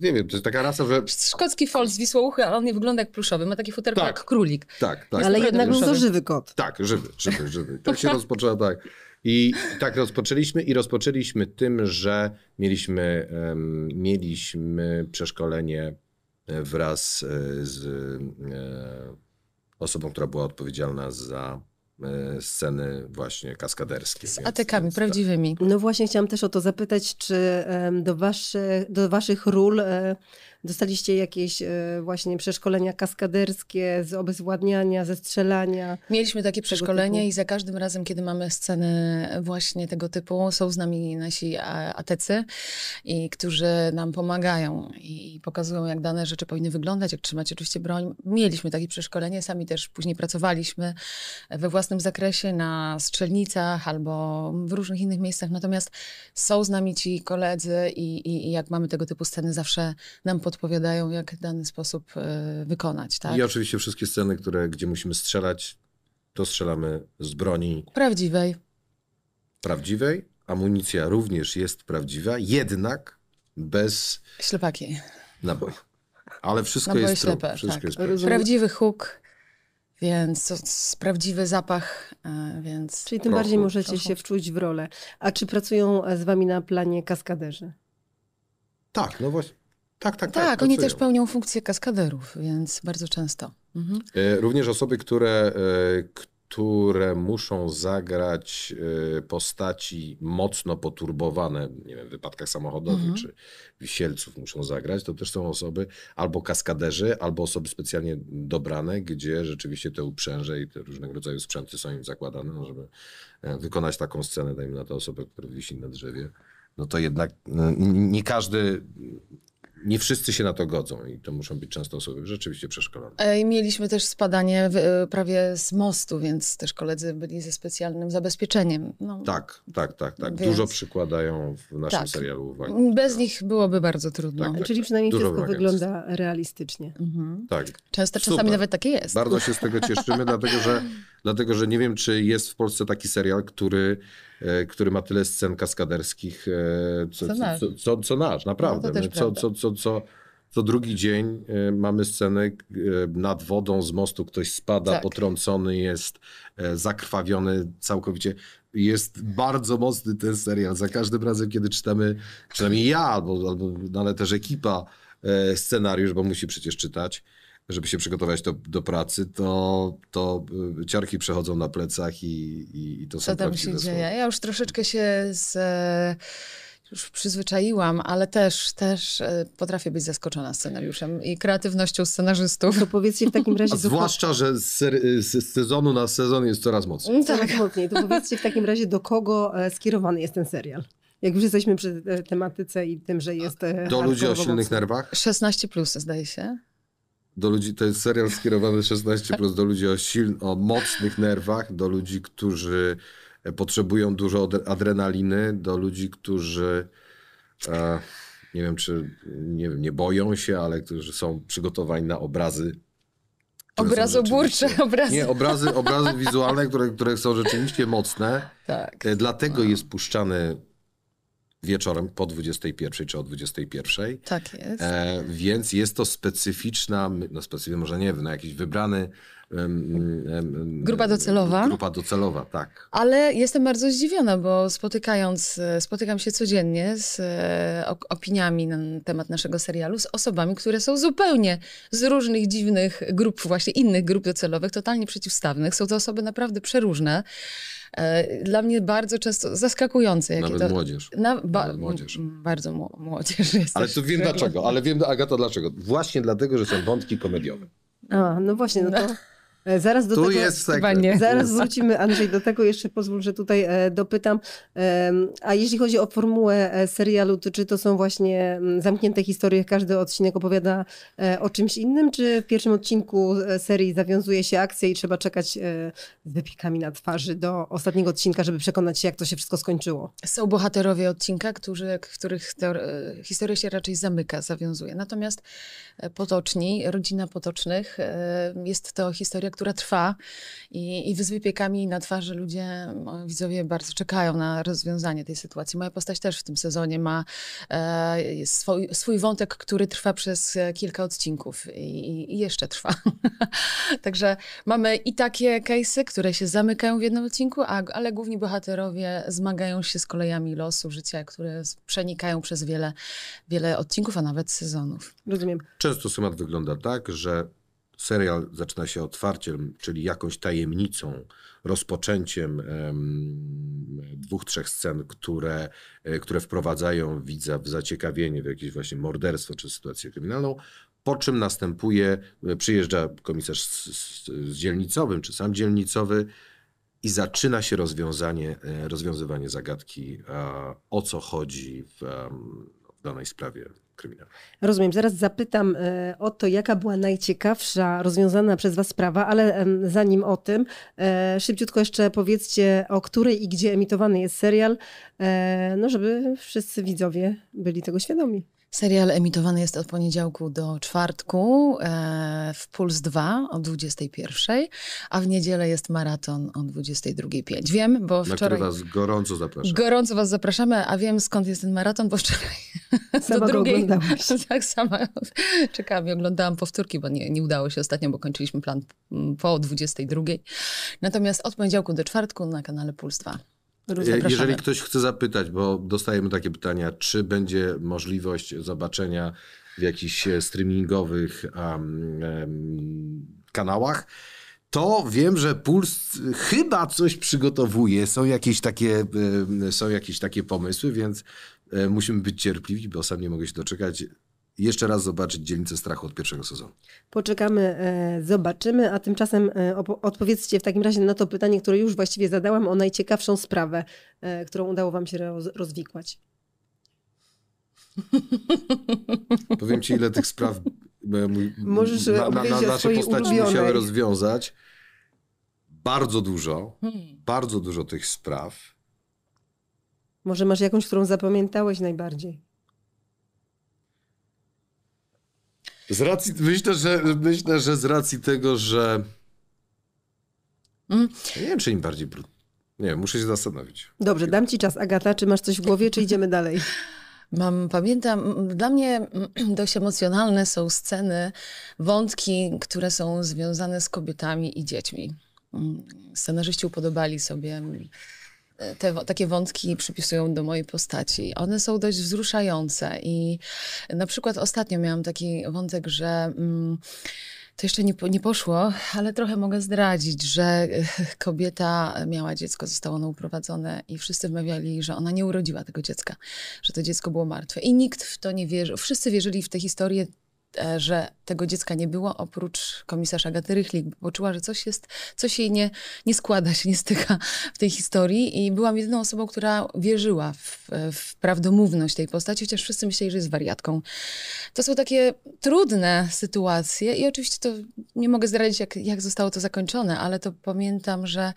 nie wiem, to jest taka rasa, że... Szkocki fols z ale on nie wygląda jak pluszowy. Ma taki futerko tak. jak królik. Tak, tak. Ale jednak był to żywy kot. Tak, żywy, żywy, żywy. Tak się rozpoczęła, tak. I tak rozpoczęliśmy i rozpoczęliśmy tym, że mieliśmy, um, mieliśmy przeszkolenie e, wraz e, z um, osobą, która była odpowiedzialna za E, sceny właśnie kaskaderskie. Z atekami, atykami więc, tak. prawdziwymi. Tak. No właśnie chciałam też o to zapytać, czy do, waszy, do waszych ról e, Dostaliście jakieś e, właśnie przeszkolenia kaskaderskie z obezwładniania, ze strzelania? Mieliśmy takie przeszkolenie i za każdym razem, kiedy mamy sceny właśnie tego typu, są z nami nasi atecy, i, którzy nam pomagają i pokazują, jak dane rzeczy powinny wyglądać, jak trzymać oczywiście broń. Mieliśmy takie przeszkolenie, sami też później pracowaliśmy we własnym zakresie na strzelnicach albo w różnych innych miejscach. Natomiast są z nami ci koledzy i, i, i jak mamy tego typu sceny, zawsze nam podpowiadają podpowiadają, jak dany sposób e, wykonać. Tak? I oczywiście wszystkie sceny, które, gdzie musimy strzelać, to strzelamy z broni. Prawdziwej. Prawdziwej. Amunicja również jest prawdziwa, jednak bez. Ślepaki. Naboju. Ale wszystko Naboje jest, ślepe, wszystko tak. jest prawdziwe. Prawdziwy huk, więc to, prawdziwy zapach, e, więc. Czyli tym bardziej możecie się wczuć w rolę. A czy pracują e, z wami na planie kaskaderzy? Tak, no właśnie. Tak, tak, tak. Tak, oni pracują. też pełnią funkcję kaskaderów, więc bardzo często. Mhm. E, również osoby, które, e, które muszą zagrać e, postaci mocno poturbowane, nie wiem, w wypadkach samochodowych mhm. czy wisielców muszą zagrać, to też są osoby albo kaskaderzy, albo osoby specjalnie dobrane, gdzie rzeczywiście te uprzęże i te różnego rodzaju sprzęty są im zakładane, no, żeby wykonać taką scenę, dajmy na to osobę, która wisi na drzewie. No to jednak nie każdy nie wszyscy się na to godzą i to muszą być często osoby rzeczywiście przeszkolone. E, I mieliśmy też spadanie w, e, prawie z mostu, więc też koledzy byli ze specjalnym zabezpieczeniem. No, tak, tak, tak. tak. Więc... Dużo przykładają w naszym tak. serialu uwagi. Bez nich byłoby bardzo trudno. Tak, tak Czyli tak. przynajmniej wszystko wygląda realistycznie. Mhm. Tak. Często, czasami Super. nawet takie jest. Bardzo się z tego cieszymy, dlatego że dlatego że nie wiem, czy jest w Polsce taki serial, który, e, który ma tyle scen kaskaderskich, e, co, co, nasz. Co, co, co nasz, no naprawdę. No co, co, co, co, co drugi dzień e, mamy scenę nad wodą z mostu, ktoś spada, tak. potrącony jest, zakrwawiony całkowicie. Jest bardzo mocny ten serial. Za każdym razem, kiedy czytamy, przynajmniej ja, albo, albo ale też ekipa, scenariusz, bo musi przecież czytać, żeby się przygotować do, do pracy, to, to y, ciarki przechodzą na plecach i, i, i to Co są tam się dzieje? Ja już troszeczkę się z e, już przyzwyczaiłam, ale też, też e, potrafię być zaskoczona scenariuszem i kreatywnością scenarzystów. To powiedzcie w takim razie... zwłaszcza, że z, z, sezonu na sezon jest coraz mocniej. Coraz tak, mocniej. To powiedzcie w takim razie, do kogo e, skierowany jest ten serial? Jak już jesteśmy przy tematyce i tym, że jest... Do ludzi o silnych nerwach? 16+, plus, zdaje się do ludzi, to jest serial skierowany 16 plus do ludzi o, siln, o mocnych nerwach, do ludzi, którzy e, potrzebują dużo adrenaliny, do ludzi, którzy e, nie wiem, czy nie, nie boją się, ale którzy są przygotowani na obrazy Obrazoburcze, obrazy. Nie, obrazy, obrazy wizualne, które, które są rzeczywiście mocne. Tak. E, dlatego jest puszczany wieczorem po 21 czy o 21. Tak jest. E, więc jest to specyficzna, no specyficzny może nie wiem, na no jakiś wybrany Grupa docelowa. Grupa docelowa, tak. Ale jestem bardzo zdziwiona, bo spotykając, e, spotykam się codziennie z e, opiniami na temat naszego serialu, z osobami, które są zupełnie z różnych dziwnych grup, właśnie innych grup docelowych, totalnie przeciwstawnych. Są to osoby naprawdę przeróżne. E, dla mnie bardzo często zaskakujące. Jakie Nawet to... młodzież. Na... Ba... Nawet młodzież. Bardzo młodzież jest. Ale to wiem dlaczego, ale wiem, Agata, dlaczego. Właśnie dlatego, że są wątki komediowe. A, no właśnie, no to... E, zaraz do tu tego, jest Zaraz wrócimy, Andrzej, do tego jeszcze pozwól, że tutaj e, dopytam. A jeśli chodzi o formułę e, serialu, to czy to są właśnie mm, zamknięte historie, każdy odcinek opowiada o czymś innym, czy w pierwszym odcinku serii zawiązuje się akcja i trzeba czekać z wypikami na twarzy do ostatniego odcinka, żeby przekonać się, jak to się wszystko skończyło? Są bohaterowie odcinka, którzy, których historia się raczej zamyka, zawiązuje. Natomiast E, potoczni, rodzina Potocznych. E, jest to historia, która trwa i, i z wypiekami na twarzy ludzie, widzowie bardzo czekają na rozwiązanie tej sytuacji. Moja postać też w tym sezonie ma e, swój, swój wątek, który trwa przez kilka odcinków i, i jeszcze trwa. Także mamy i takie case'y, które się zamykają w jednym odcinku, a, ale główni bohaterowie zmagają się z kolejami losu, życia, które przenikają przez wiele, wiele odcinków, a nawet sezonów. Rozumiem. Często schemat wygląda tak, że serial zaczyna się otwarciem, czyli jakąś tajemnicą, rozpoczęciem um, dwóch, trzech scen, które, e, które wprowadzają widza w zaciekawienie, w jakieś właśnie morderstwo czy sytuację kryminalną. Po czym następuje, e, przyjeżdża komisarz z, z, z dzielnicowym, czy sam dzielnicowy, i zaczyna się rozwiązanie, e, rozwiązywanie zagadki, o co chodzi w, w danej sprawie kryminalne. Rozumiem. Zaraz zapytam e, o to, jaka była najciekawsza rozwiązana przez Was sprawa, ale zanim o tym, e, szybciutko jeszcze powiedzcie, o której i gdzie emitowany jest serial, e, no żeby wszyscy widzowie byli tego świadomi. Serial emitowany jest od poniedziałku do czwartku e, w Puls 2 o 21, a w niedzielę jest maraton o 22.05. Wiem, bo wczoraj... Na was gorąco zapraszamy. Gorąco was zapraszamy, a wiem skąd jest ten maraton, bo wczoraj sama do drugiej... Tak, sama czekałam i oglądałam powtórki, bo nie, nie udało się ostatnio, bo kończyliśmy plan mm, po 22. Natomiast od poniedziałku do czwartku na kanale Puls 2. E, jeżeli ktoś chce zapytać, bo dostajemy takie pytania, czy będzie możliwość zobaczenia w jakichś e, streamingowych um, um, kanałach, to wiem, że Puls chyba coś przygotowuje. Są jakieś takie, e, są jakieś takie pomysły, więc musimy być cierpliwi, bo sam nie mogę się doczekać jeszcze raz zobaczyć Dzielnicę Strachu od pierwszego sezonu. Poczekamy, e, zobaczymy, a tymczasem e, odpowiedzcie w takim razie na to pytanie, które już właściwie zadałam, o najciekawszą sprawę, e, którą udało Wam się rozwikłać. Powiem Ci, ile tych spraw Możesz na, na, na nasze postaci ulubionej. musiały rozwiązać. Bardzo dużo, hmm. bardzo dużo tych spraw. Może masz jakąś, którą zapamiętałeś najbardziej? Z racji, myślę, że, myślę, że z racji tego, że. Mm. nie wiem, czy im bardziej brudny. Nie wiem, muszę się zastanowić. Dobrze, dam ci czas, Agata. Czy masz coś w głowie, czy idziemy dalej? Mam, pamiętam, dla mnie dość emocjonalne są sceny, wątki, które są związane z kobietami i dziećmi. Mm. Scenarzyści upodobali sobie te, takie wątki przypisują do mojej postaci. One są dość wzruszające i na przykład ostatnio miałam taki wątek, że. Mm, to jeszcze nie, nie, poszło, ale trochę mogę zdradzić, że kobieta miała dziecko, zostało ono uprowadzone i wszyscy wmawiali, że ona nie urodziła tego dziecka, że to dziecko było martwe. I nikt w to nie wierzył. Wszyscy wierzyli w tę historię E, że tego dziecka nie było, oprócz komisarza Agaty Rychlik. Poczuła, że coś jest, coś jej nie, nie składa się, nie styka w tej historii i byłam jedyną osobą, która wierzyła w, w prawdomówność tej postaci, chociaż wszyscy myśleli, że jest wariatką. To są takie trudne sytuacje i oczywiście to nie mogę zdradzić, jak, jak zostało to zakończone, ale to pamiętam, że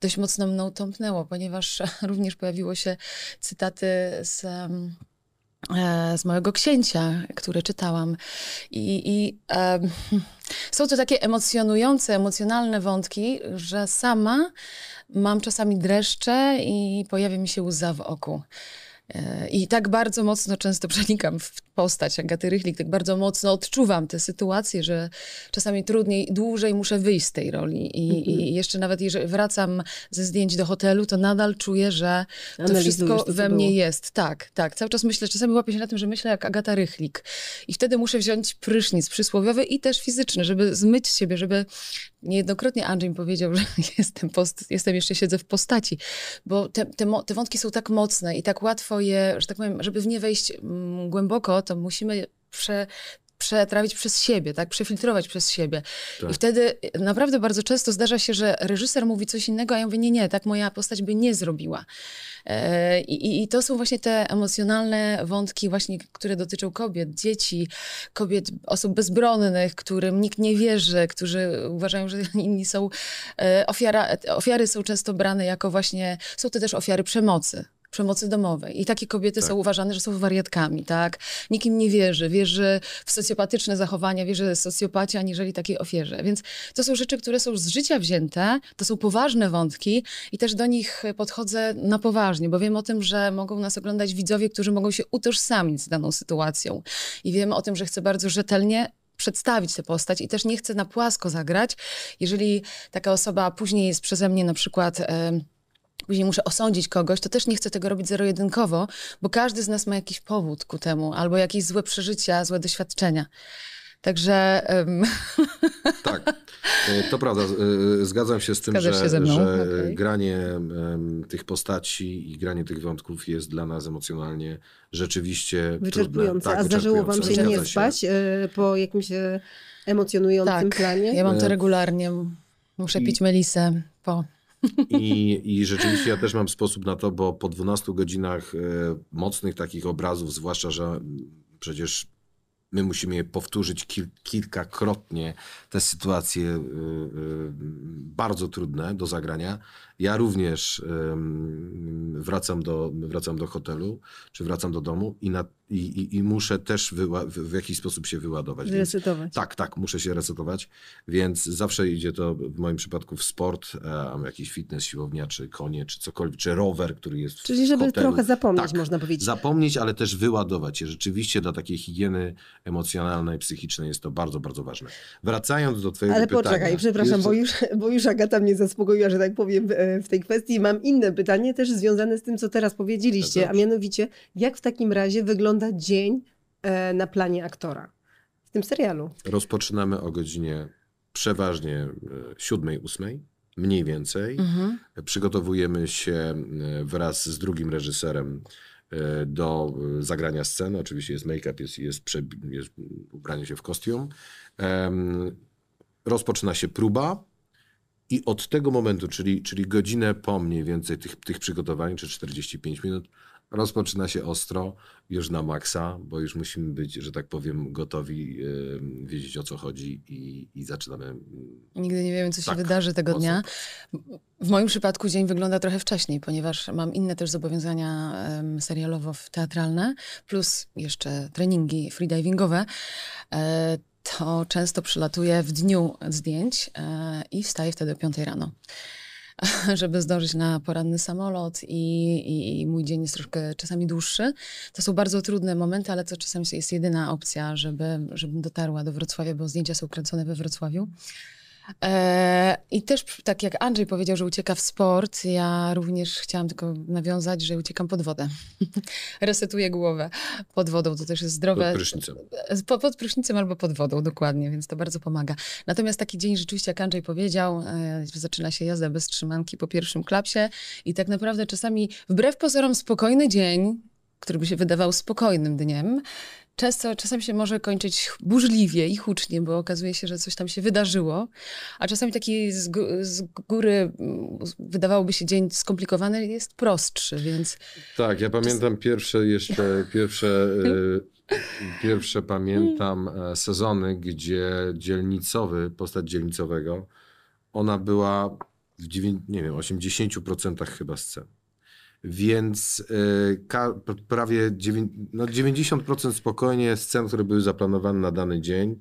dość mocno mną tąpnęło, ponieważ również pojawiło się cytaty z... Um, E, z mojego Księcia, który czytałam. I, i e, są to takie emocjonujące, emocjonalne wątki, że sama mam czasami dreszcze i pojawia mi się łza w oku. E, I tak bardzo mocno często przenikam w postać Agaty Rychlik, tak bardzo mocno odczuwam tę sytuację, że czasami trudniej, dłużej muszę wyjść z tej roli. I, mm -hmm. i jeszcze nawet jeżeli wracam ze zdjęć do hotelu, to nadal czuję, że to wszystko to, we mnie było. jest. Tak, tak. Cały czas myślę, czasami łapię się na tym, że myślę jak Agata Rychlik. I wtedy muszę wziąć prysznic przysłowiowy i też fizyczny, żeby zmyć siebie, żeby Niejednokrotnie Andrzej mi powiedział, że jestem, post, jestem jeszcze siedzę w postaci, bo te, te, te, wątki są tak mocne i tak łatwo je, że tak powiem, żeby w nie wejść m, mm, głęboko, to musimy prze, przetrawić przez siebie, tak? Przefiltrować przez siebie. Tak. I wtedy naprawdę bardzo często zdarza się, że reżyser mówi coś innego, a ja mówię, nie, nie, tak moja postać by nie zrobiła. E, i, I, to są właśnie te emocjonalne wątki właśnie, które dotyczą kobiet, dzieci, kobiet, osób bezbronnych, którym nikt nie wierzy, którzy uważają, że inni są e, ofiara, ofiary są często brane jako właśnie, są to też ofiary przemocy przemocy domowej. I takie kobiety tak. są uważane, że są wariatkami, tak? Nikim nie wierzy. Wierzy w socjopatyczne zachowania, wierzy w socjopacie, aniżeli takiej ofierze. Więc to są rzeczy, które są z życia wzięte, to są poważne wątki i też do nich podchodzę na poważnie, bo wiem o tym, że mogą nas oglądać widzowie, którzy mogą się utożsamić z daną sytuacją. I wiem o tym, że chcę bardzo rzetelnie przedstawić tę postać i też nie chcę na płasko zagrać. Jeżeli taka osoba później jest przeze mnie na przykład... Yy, później muszę osądzić kogoś, to też nie chcę tego robić zero-jedynkowo, bo każdy z nas ma jakiś powód ku temu, albo jakieś złe przeżycia, złe doświadczenia. Także. Um... Tak, e, to prawda. E, e, zgadzam się z tym, Zgadzasz że, że okay. granie tych postaci i granie tych wątków jest dla nas emocjonalnie rzeczywiście wyczerpujące. Tak, a zdarzyło Wam się nie spać się. po jakimś emocjonującym tak, planie? Ja mam to regularnie. Muszę I... pić melisę po I, I rzeczywiście ja też mam sposób na to, bo po 12 godzinach e, mocnych takich obrazów, zwłaszcza, że przecież my musimy je powtórzyć kil, kilkakrotnie, te sytuacje e, e, bardzo trudne do zagrania, ja również wracam, do, wracam do hotelu, czy wracam do domu i, na, i, i, i muszę też wyła, w, jakiś sposób się wyładować. Resetować. Więc, tak, tak, muszę się resetować, więc zawsze idzie to w moim przypadku w sport, e, jakiś fitness, siłownia, czy konie, czy cokolwiek, czy rower, który jest Czyli w żeby hotelu. trochę zapomnieć, tak, można powiedzieć. Zapomnieć, ale też wyładować się. Rzeczywiście dla takiej higieny emocjonalnej, psychicznej jest to bardzo, bardzo ważne. Wracając do twojego ale pytania. Ale poczekaj, przepraszam, bo już, bo już Agata mnie zaspokoiła, że tak powiem, e, w tej kwestii. Mam inne pytanie, też związane z tym, co teraz powiedzieliście, a mianowicie, jak w takim razie wygląda dzień e, na planie aktora w tym serialu? Rozpoczynamy o godzinie przeważnie 7-8 e, mniej więcej. Mhm. Przygotowujemy się e, wraz z drugim reżyserem do zagrania sceny. Oczywiście jest make-up, jest, jest, jest ubranie się w kostium. rozpoczyna się próba. I od tego momentu, czyli, czyli godzinę po mniej więcej tych, tych przygotowań, czy 45 minut, rozpoczyna się ostro, już na maksa, bo już musimy być, że tak powiem, gotowi, yy, wiedzieć o co chodzi i, i zaczynamy. Mm, Nigdy nie wiemy, co tak, się wydarzy tego dnia. W moim przypadku dzień wygląda trochę wcześniej, ponieważ mam inne też zobowiązania um, serialowo-teatralne, plus jeszcze treningi freedivingowe. E, to często przylatuję w dniu zdjęć e, i wstaję wtedy o 5 rano żeby zdążyć na poranny samolot i, i, i, mój dzień jest troszkę czasami dłuższy. To są bardzo trudne momenty, ale to czasami jest jedyna opcja, żeby, żebym dotarła do Wrocławia, bo zdjęcia są kręcone we Wrocławiu. Tak. E, I też tak jak Andrzej powiedział, że ucieka w sport, ja również chciałam tylko nawiązać, że uciekam pod wodę. Resetuję głowę pod wodą, to też jest zdrowe. Pod prysznicem. Pod, pod prysznicem albo pod wodą, dokładnie, więc to bardzo pomaga. Natomiast taki dzień rzeczywiście, jak Andrzej powiedział, e, zaczyna się jazda bez trzymanki po pierwszym klapsie i tak naprawdę czasami wbrew pozorom spokojny dzień, który by się wydawał spokojnym dniem, często, czasem się może kończyć burzliwie i hucznie, bo okazuje się, że coś tam się wydarzyło, a czasami taki z, z góry mm, wydawałoby się dzień skomplikowany jest prostszy, więc... Tak, ja pamiętam czas... pierwsze jeszcze, pierwsze... Y, pierwsze pamiętam e, sezony, gdzie dzielnicowy, postać dzielnicowego, ona była w nie wiem, 80% chyba scen. Więc y, prawie 90% no, spokojnie scen, które były zaplanowane na dany dzień,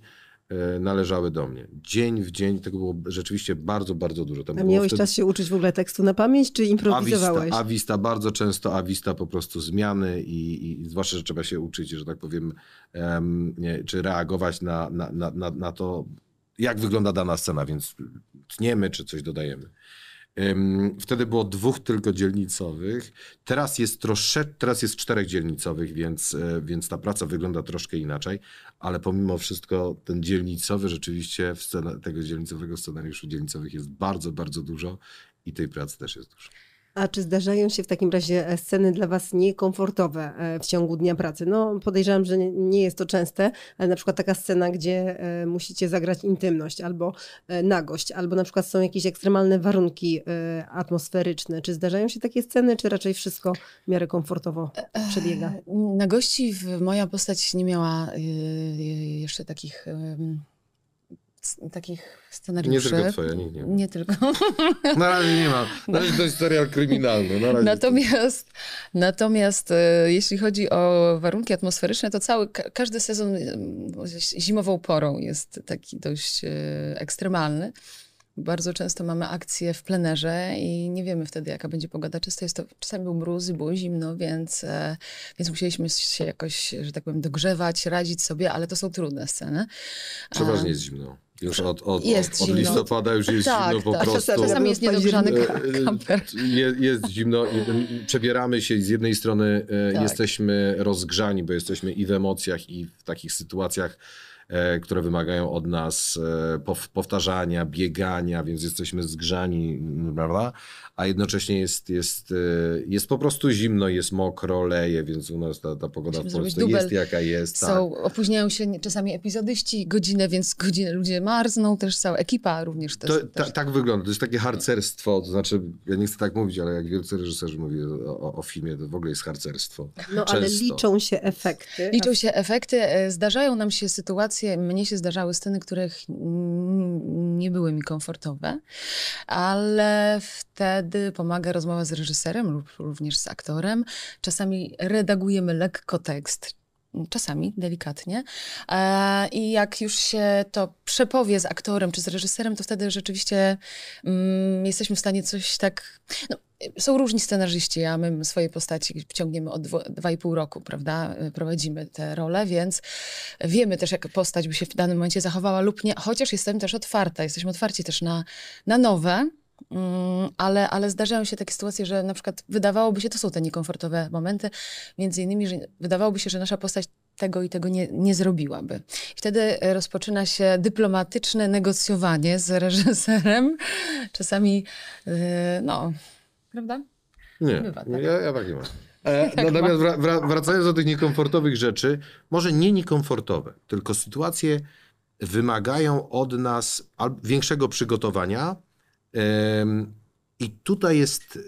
y, należały do mnie. Dzień w dzień tego było rzeczywiście bardzo, bardzo dużo. Tam A miałeś wtedy... czas się uczyć w ogóle tekstu na pamięć, czy improwizowałeś? Awista, awista bardzo często, awista po prostu zmiany i, i zwłaszcza, że trzeba się uczyć, że tak powiem, um, nie, czy reagować na, na, na, na, na to, jak wygląda dana scena, więc tniemy, czy coś dodajemy. Wtedy było dwóch tylko dzielnicowych. Teraz jest trosze, teraz jest czterech dzielnicowych, więc, e, więc ta praca wygląda troszkę inaczej, ale pomimo wszystko ten dzielnicowy rzeczywiście w scena, tego dzielnicowego scenariuszu dzielnicowych jest bardzo, bardzo dużo i tej pracy też jest dużo. A czy zdarzają się w takim razie e, sceny dla Was niekomfortowe e, w ciągu dnia pracy? No, podejrzewam, że nie jest to częste, ale na przykład taka scena, gdzie e, musicie zagrać intymność albo nagość, albo na przykład są jakieś ekstremalne warunki atmosferyczne. Czy zdarzają się takie sceny, czy raczej wszystko w miarę komfortowo przebiega? Na gości moja postać nie miała jeszcze takich takich scenariuszy. Nie tylko twoja, nie, nie. nie tylko. Na razie nie ma. Na no. razie to jest serial kryminalny. Na natomiast, natomiast e, jeśli chodzi o warunki atmosferyczne, to cały, każdy sezon e, zimową porą jest taki dość e, ekstremalny. Bardzo często mamy akcje w plenerze i nie wiemy wtedy, jaka będzie pogoda. Często jest to, czasami był mróz, było zimno, więc, e, więc musieliśmy się jakoś, że tak powiem, dogrzewać, radzić sobie, ale to są trudne sceny. Przeważnie jest zimno. Już od, od, od, od listopada już jest tak, zimno po tak. prostu. Czasami jest niedogrzany e, e, kamper. Jest, jest zimno, przebieramy się z jednej strony tak. jesteśmy rozgrzani, bo jesteśmy i w emocjach i w takich sytuacjach E, które wymagają od nas e, powtarzania, biegania, więc jesteśmy zgrzani, prawda? a jednocześnie jest, jest, e, jest po prostu zimno, jest mokro, leje, więc u nas ta, ta pogoda Musimy w Polsce jest jaka jest. Są, tak. Opóźniają się czasami epizodyści, godzinę, więc godzinę ludzie marzną, też cała ekipa również. Też, to, też. Ta, tak wygląda, to jest takie harcerstwo, to znaczy, ja nie chcę tak mówić, ale jak wielcy reżyserzy mówią o, o filmie, to w ogóle jest harcerstwo. No Często. ale liczą się efekty. Liczą się efekty, e, zdarzają nam się sytuacje, mnie się zdarzały sceny, których nie były mi komfortowe, ale wtedy wtedy pomaga rozmowa z reżyserem lub również z aktorem. Czasami redagujemy lekko tekst, czasami delikatnie. E, I jak już się to przepowie z aktorem czy z reżyserem, to wtedy rzeczywiście mm, jesteśmy w stanie coś tak. No, są różni scenarzyści, a my swoje postaci ciągniemy od 2,5 roku, prawda? E, prowadzimy te role, więc wiemy też, jak postać by się w danym momencie zachowała lub nie, chociaż jestem też otwarta, jesteśmy otwarci też na, na nowe. Mm, ale, ale zdarzają się takie sytuacje, że na przykład wydawałoby się, to są te niekomfortowe momenty, między innymi, że wydawałoby się, że nasza postać tego i tego nie, nie zrobiłaby. Wtedy e, rozpoczyna się dyplomatyczne negocjowanie z reżyserem, czasami, e, no, prawda? Nie, Bywa, tak. ja, ja tak nie mam. E, tak natomiast wra, wra, wracając do tych niekomfortowych rzeczy, może nie niekomfortowe, tylko sytuacje wymagają od nas większego przygotowania, i tutaj jest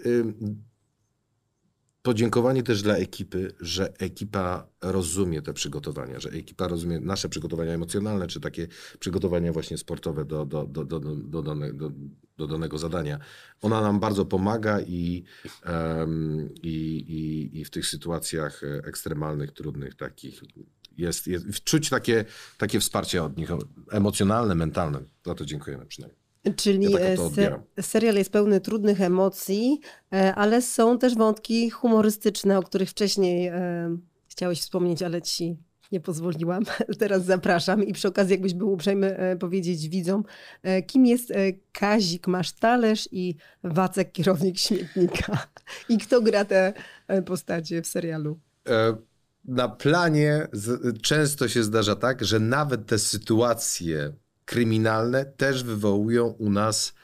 podziękowanie też dla ekipy, że ekipa rozumie te przygotowania, że ekipa rozumie nasze przygotowania emocjonalne, czy takie przygotowania właśnie sportowe do, do, do, do, do, do, do danego zadania. Ona nam bardzo pomaga i, i, i, i, w tych sytuacjach ekstremalnych, trudnych takich jest, jest czuć takie, takie wsparcie od nich, emocjonalne, mentalne. Za to dziękujemy przynajmniej. Czyli ja tak serial jest pełny trudnych emocji, e, ale są też wątki humorystyczne, o których wcześniej e, chciałeś wspomnieć, ale ci nie pozwoliłam. Teraz zapraszam i przy okazji, jakbyś był uprzejmy powiedzieć widzom, kim jest Kazik Masz Talerz i Wacek Kierownik Śmietnika i kto gra te postacie w serialu? Na planie często się zdarza tak, że nawet te sytuacje kryminalne też wywołują u nas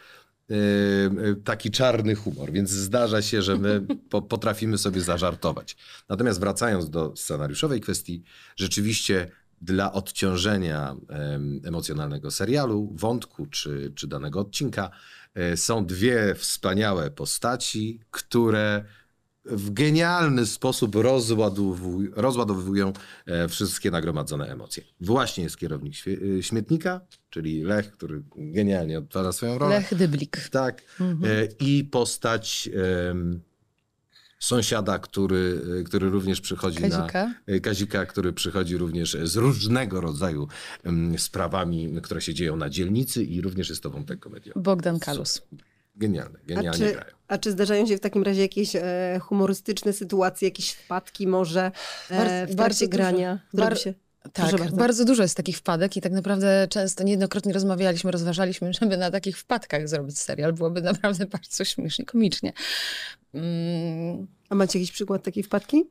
e, e, taki czarny humor, więc zdarza się, że my po, potrafimy sobie zażartować. Natomiast wracając do scenariuszowej kwestii, rzeczywiście dla odciążenia emocjonalnego serialu, wątku czy, czy danego odcinka e, są dwie wspaniałe postaci, które w genialny sposób rozładowują e, wszystkie nagromadzone emocje. Właśnie jest kierownik e, śmietnika, czyli Lech, który genialnie odtwarza swoją rolę. Lech Dyblik. Tak. Mhm. E, I postać sąsiada, który, który również przychodzi Kazika. na... Kazika, który przychodzi również z różnego rodzaju sprawami, które się dzieją na dzielnicy i również jest to wątek komediowy. Bogdan Kalus. Genialne, genialnie czy... grają. A czy zdarzają się w takim razie jakieś e, humorystyczne sytuacje, jakieś wpadki może e, w trakcie grania? Bar- się... Tak, bardzo. bardzo. dużo jest takich wpadek i tak naprawdę często niejednokrotnie rozmawialiśmy, rozważaliśmy, żeby na takich wpadkach zrobić serial. Byłoby naprawdę bardzo śmiesznie, komicznie. Mm. A macie jakiś przykład takiej wpadki?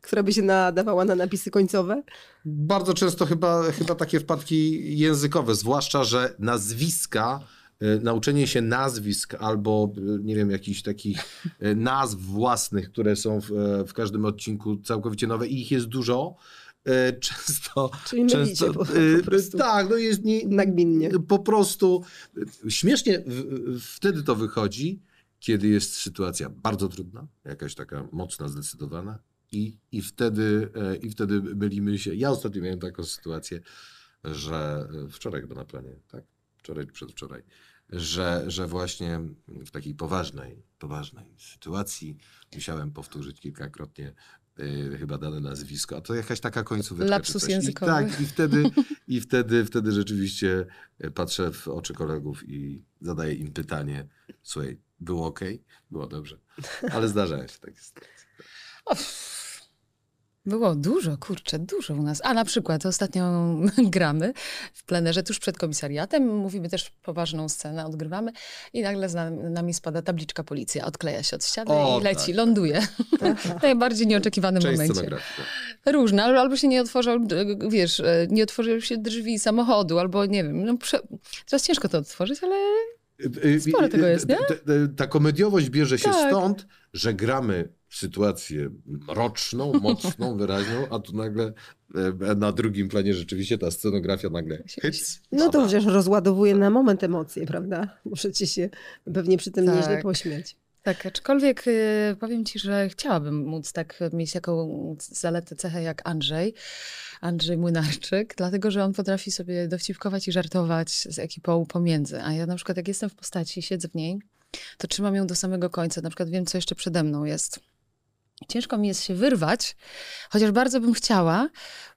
która by się nadawała na napisy końcowe? Bardzo często chyba, chyba takie wpadki językowe, zwłaszcza, że nazwiska Y, nauczenie się nazwisk albo, y, nie wiem, jakichś takich y, nazw własnych, które są w, e, w każdym odcinku całkowicie nowe i ich jest dużo, e, często... Czyli często po, po Tak, no jest... Nie, nagminnie. Po prostu śmiesznie w, wtedy to wychodzi, kiedy jest sytuacja bardzo trudna, jakaś taka mocna, zdecydowana i, i, wtedy, e, i wtedy mylimy się. Ja ostatnio miałem taką sytuację, że wczoraj chyba na planie, tak? wczoraj, przedwczoraj, że, że właśnie w takiej poważnej, poważnej sytuacji musiałem powtórzyć kilkakrotnie yy, chyba dane nazwisko, a to jakaś taka końcówka. Lapsus językowy. I tak, i wtedy, i wtedy, wtedy rzeczywiście y, patrzę w oczy kolegów i zadaję im pytanie, słuchaj, było ok? Było dobrze. Ale zdarzają się takie sytuacje. Było dużo, kurczę, dużo u nas. A na przykład ostatnio gramy w plenerze tuż przed komisariatem, mówimy też poważną scenę, odgrywamy i nagle z nami spada tabliczka policja, odkleja się od ściany o, i leci, tak. ląduje. Tak. w najbardziej nieoczekiwanym moment. momencie. Tak. Różne, albo się nie otworzą, wiesz, e, nie otworzyły się drzwi samochodu, albo nie wiem, no prze... teraz ciężko to otworzyć, ale y, y, Sporo y, tego jest, nie? Ta, ta komediowość bierze się tak. stąd, że gramy sytuację mroczną, mocną, wyraźną, a tu nagle e, na drugim planie rzeczywiście ta scenografia nagle hyc. No to chociaż rozładowuje na moment emocje, prawda? Możecie się pewnie przy tym tak. nieźle pośmiać. Tak, aczkolwiek y, powiem Ci, że chciałabym móc tak mieć taką zaletę, cechę jak Andrzej, Andrzej Młynarczyk, dlatego że on potrafi sobie dowcipkować i żartować z ekipą pomiędzy. A ja na przykład jak jestem w postaci, siedzę w niej, to trzymam ją do samego końca. Na przykład wiem, co jeszcze przede mną jest Ciężko mi jest się wyrwać, chociaż bardzo bym chciała,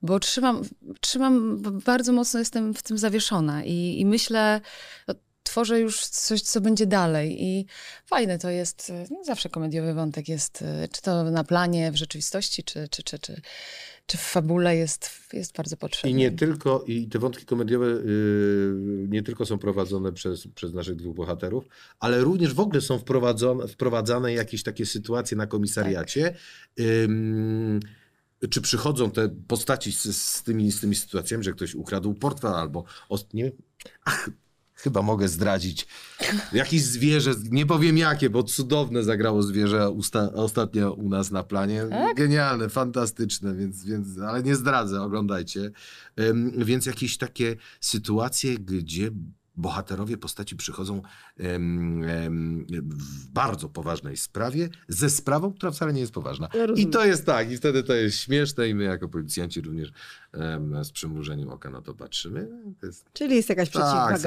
bo trzymam, trzymam bardzo mocno jestem w tym zawieszona i, i myślę, no, tworzę już coś, co będzie dalej. I fajne to jest, e, zawsze komediowy wątek jest, e, czy to na planie, w rzeczywistości, czy, czy, czy, czy czy w fabule jest, jest bardzo potrzebny. I nie tylko, i te wątki komediowe yy, nie tylko są prowadzone przez, przez naszych dwóch bohaterów, ale również w ogóle są wprowadzone, wprowadzane jakieś takie sytuacje na komisariacie. Tak. czy przychodzą te postaci z, z, tymi, z tymi sytuacjami, że ktoś ukradł portfel albo. nie, ach, chyba mogę zdradzić. Jakieś zwierzę, nie powiem jakie, bo cudowne zagrało zwierzę usta- ostatnio u nas na planie. Tak? Genialne, fantastyczne, więc, więc, ale nie zdradzę, oglądajcie. Um, więc jakieś takie sytuacje, gdzie bohaterowie postaci przychodzą um, um, w bardzo poważnej sprawie ze sprawą, która wcale nie jest poważna. Ja I to jest tak, i wtedy to jest śmieszne i my jako policjanci również z przymrużeniem oka na to patrzymy. To jest... Czyli jest jakaś tak,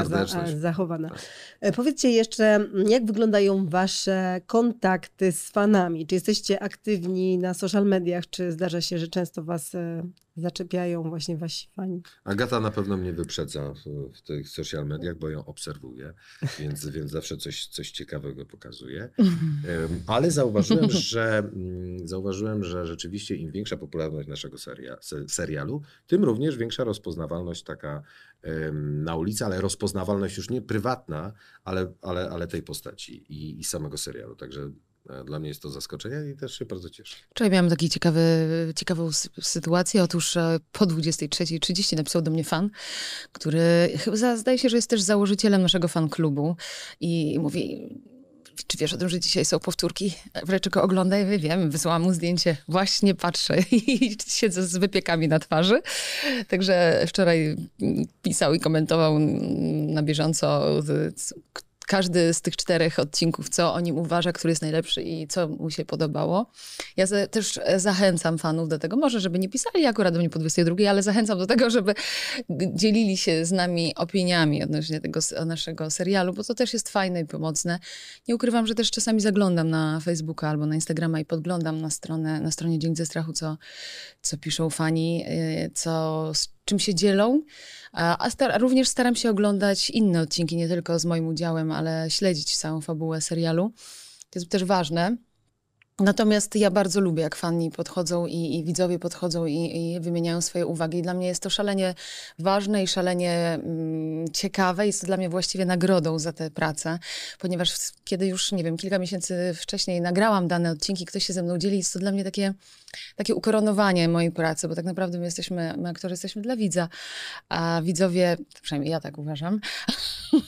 zachowana. Tak. E, powiedzcie jeszcze, jak wyglądają wasze kontakty z fanami? Czy jesteście aktywni na social mediach? Czy zdarza się, że często was e, zaczepiają właśnie wasi fani? Agata na pewno mnie wyprzedza w, w tych social mediach, bo ją obserwuję, więc, więc zawsze coś, coś ciekawego pokazuje. Ale zauważyłem, że mm, zauważyłem, że rzeczywiście im większa popularność naszego seria, serialu, tym również większa rozpoznawalność taka na ulicy, ale rozpoznawalność już nie prywatna, ale, ale, ale tej postaci i, i samego serialu. Także e, dla mnie jest to zaskoczenie i też się bardzo cieszę. Wczoraj miałam taką ciekawą sytuację. Otóż e, po 23.30 napisał do mnie fan, który chyba zdaje się, że jest też założycielem naszego fan klubu i mówi czy wiesz o tym, że dzisiaj są powtórki? Wleczko oglądaj, ja wiem, wysłałam mu zdjęcie. Właśnie patrzę i siedzę z wypiekami na twarzy. Także wczoraj pisał i komentował na bieżąco, każdy z tych czterech odcinków, co o nim uważa, który jest najlepszy i co mu się podobało. Ja za, też zachęcam fanów do tego, może żeby nie pisali akurat do mnie po 22, ale zachęcam do tego, żeby dzielili się z nami opiniami odnośnie tego naszego serialu, bo to też jest fajne i pomocne. Nie ukrywam, że też czasami zaglądam na Facebooka albo na Instagrama i podglądam na stronę, na stronie Dzień ze Strachu, co, co piszą fani, y, co, z czym się dzielą. A star również staram się oglądać inne odcinki, nie tylko z moim udziałem, ale śledzić całą fabułę serialu. To jest też ważne, Natomiast ja bardzo lubię, jak fani podchodzą i, i widzowie podchodzą i, i, wymieniają swoje uwagi. I dla mnie jest to szalenie ważne i szalenie mm, ciekawe. Jest to dla mnie właściwie nagrodą za tę pracę, ponieważ kiedy już, nie wiem, kilka miesięcy wcześniej nagrałam dane odcinki, ktoś się ze mną dzieli, jest to dla mnie takie, takie ukoronowanie mojej pracy, bo tak naprawdę my jesteśmy, my aktorzy jesteśmy dla widza, a widzowie, przynajmniej ja tak uważam,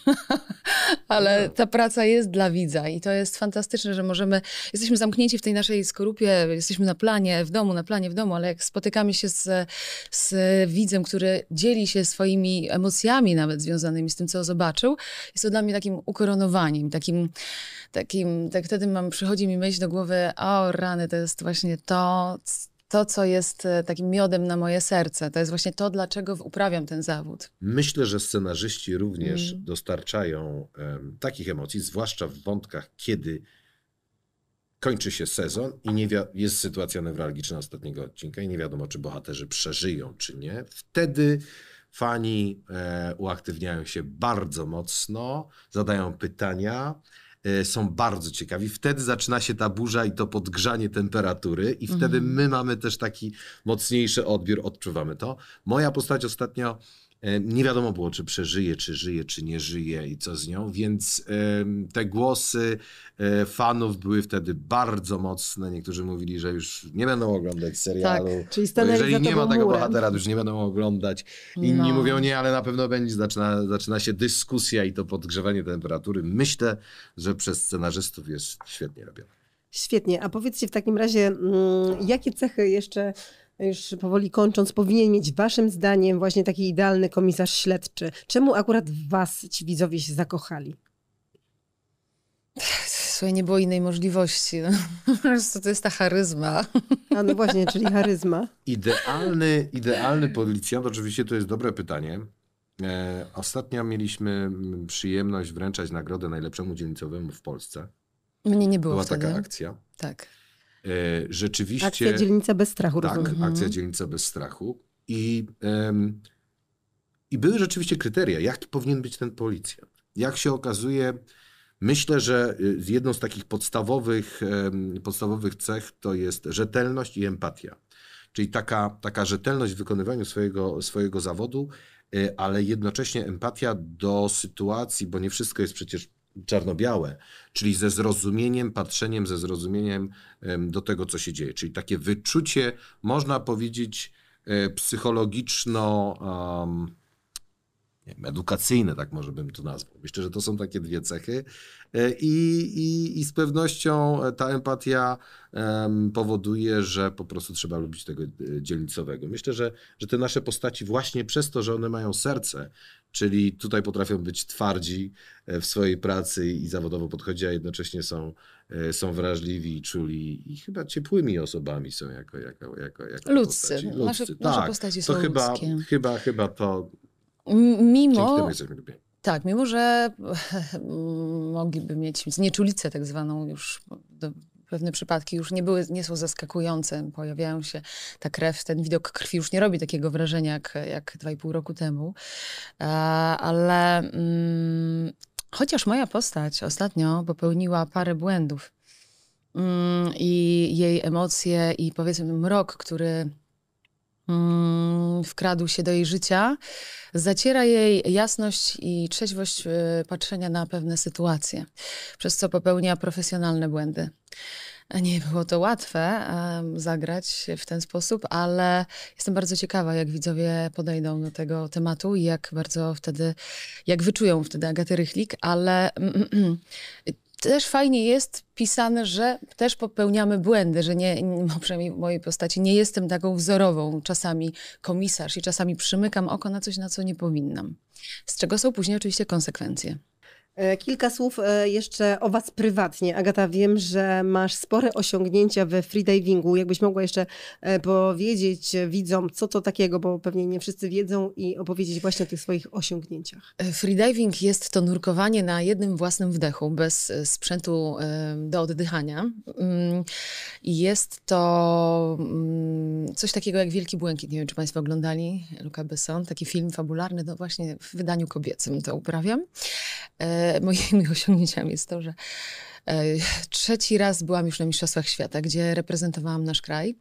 ale no. ta praca jest dla widza i to jest fantastyczne, że możemy, jesteśmy zamknięci w w tej naszej skorupie, jesteśmy na planie, w domu, na planie, w domu, ale jak spotykamy się z, z widzem, który dzieli się swoimi emocjami nawet związanymi z tym, co zobaczył, jest to dla mnie takim ukoronowaniem, takim, takim tak wtedy mam, przychodzi mi myśl do głowy, o rany, to jest właśnie to, to, co jest e, takim miodem na moje serce. To jest właśnie to, dlaczego uprawiam ten zawód. Myślę, że scenarzyści również mm. dostarczają um, takich emocji, zwłaszcza w wątkach, kiedy kończy się sezon i nie wi- jest sytuacja newralgiczna ostatniego odcinka i nie wiadomo, czy bohaterzy przeżyją, czy nie. Wtedy fani e, uaktywniają się bardzo mocno, zadają pytania, e, są bardzo ciekawi. Wtedy zaczyna się ta burza i to podgrzanie temperatury i wtedy mm. my mamy też taki mocniejszy odbiór, odczuwamy to. Moja postać ostatnio E, nie wiadomo było, czy przeżyje, czy żyje, czy nie żyje i co z nią, więc te głosy e, fanów były wtedy bardzo mocne. Niektórzy mówili, że już nie będą oglądać serialu. Tak, czyli jeżeli nie ma tego murem. bohatera, to już nie będą oglądać. Inni no. mówią nie, ale na pewno będzie. Zaczyna, zaczyna się dyskusja i to podgrzewanie temperatury. Myślę, że przez scenarzystów jest świetnie robione. Świetnie. A powiedzcie w takim razie, mm, jakie cechy jeszcze już powoli kończąc, powinien mieć waszym zdaniem właśnie taki idealny komisarz śledczy? Czemu akurat was ci widzowie się zakochali? Słuchaj, nie było innej możliwości. No. to jest ta charyzma. A no właśnie, czyli charyzma. Idealny, idealny policjant, oczywiście to jest dobre pytanie. E, ostatnio mieliśmy przyjemność wręczać nagrodę najlepszemu dzielnicowemu w Polsce. Mnie nie było Była wtedy. taka akcja. Tak. E, rzeczywiście. Akcja Dzielnica bez strachu, Tak, rozumiem. Mhm. akcja Dzielnica bez strachu. I, I były rzeczywiście kryteria, jaki powinien być ten policjant. Jak się okazuje, myślę, że y, jedną z takich podstawowych, podstawowych cech to jest rzetelność i empatia. Czyli taka, taka rzetelność w wykonywaniu swojego, swojego zawodu, y, ale jednocześnie empatia do sytuacji, bo nie wszystko jest przecież czarno-białe, czyli ze zrozumieniem, patrzeniem, ze zrozumieniem do tego, co się dzieje. Czyli takie wyczucie, można powiedzieć, e, psychologiczno. Um, wiem, edukacyjne, tak może bym to nazwał. Myślę, że to są takie dwie cechy e, i, i, i z pewnością ta empatia um, powoduje, że po prostu trzeba lubić tego e, dzielnicowego. Myślę, że, że te nasze postaci właśnie przez to, że one mają serce, Czyli tutaj potrafią być twardzi e, w swojej pracy i zawodowo podchodzi, a jednocześnie są, e, są wrażliwi, czuli i chyba ciepłymi osobami są jako, jako, jako, jako ludzcy. ludzcy. Nasze, tak, nasze postaci są to chyba, ludzkie. chyba, chyba to. Mimo. Tak, mimo że mogliby mieć znieczulicę tak zwaną już pewne przypadki już nie, były, nie są zaskakujące, pojawiają się ta krew, ten widok krwi już nie robi takiego wrażenia jak, jak 2,5 roku temu, e, ale mm, chociaż moja postać ostatnio popełniła parę błędów mm, i jej emocje i powiedzmy mrok, który Mm, wkradł się do jej życia, zaciera jej jasność i trzeźwość e, patrzenia na pewne sytuacje, przez co popełnia profesjonalne błędy. Nie było to łatwe zagrać w ten sposób, ale jestem bardzo ciekawa, jak widzowie podejdą do tego tematu i jak bardzo wtedy, jak wyczują wtedy Agatę Rychlik, ale y, też fajnie jest pisane, że też popełniamy błędy, że nie, no przynajmniej w mojej postaci, nie jestem taką wzorową czasami komisarz i czasami przymykam oko na coś, na co nie powinnam. Z czego są później oczywiście konsekwencje. E, kilka słów e, jeszcze o Was prywatnie. Agata, wiem, że masz spore osiągnięcia we freedivingu. Jakbyś mogła jeszcze e, powiedzieć widzom, co to takiego, bo pewnie nie wszyscy wiedzą i opowiedzieć właśnie o tych swoich osiągnięciach. Freediving jest to nurkowanie na jednym własnym wdechu, bez sprzętu do oddychania. Mm, jest to mm, coś takiego jak Wielki Błękit. Nie wiem, czy Państwo oglądali Luca Besson, taki film fabularny, no właśnie w wydaniu kobiecym to uprawiam. E, moimi osiągnięciami jest to, że e, Trzeci raz byłam już na Mistrzostwach Świata, gdzie reprezentowałam nasz kraj.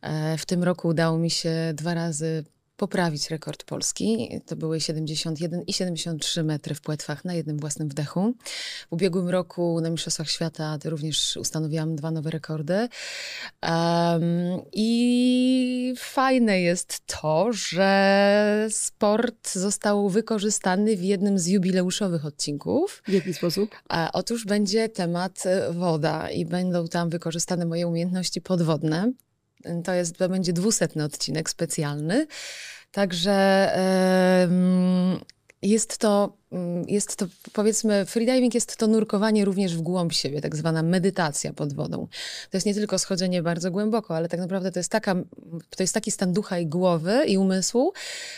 E, w tym roku udało mi się dwa razy poprawić rekord Polski. To były 71 i 73 metry w płetwach na jednym własnym wdechu. W ubiegłym roku na Mistrzostwach Świata również ustanowiłam dwa nowe rekordy. Um, I fajne jest to, że sport został wykorzystany w jednym z jubileuszowych odcinków. W jaki sposób? A, e, otóż będzie temat woda i będą tam wykorzystane moje umiejętności podwodne. To, jest, to będzie dwusetny odcinek specjalny. Także jest to Mm, jest to, powiedzmy, freediving jest to nurkowanie również w głąb siebie, tak zwana medytacja pod wodą. To jest nie tylko schodzenie bardzo głęboko, ale tak naprawdę to jest, taka, to jest taki stan ducha i głowy i umysłu,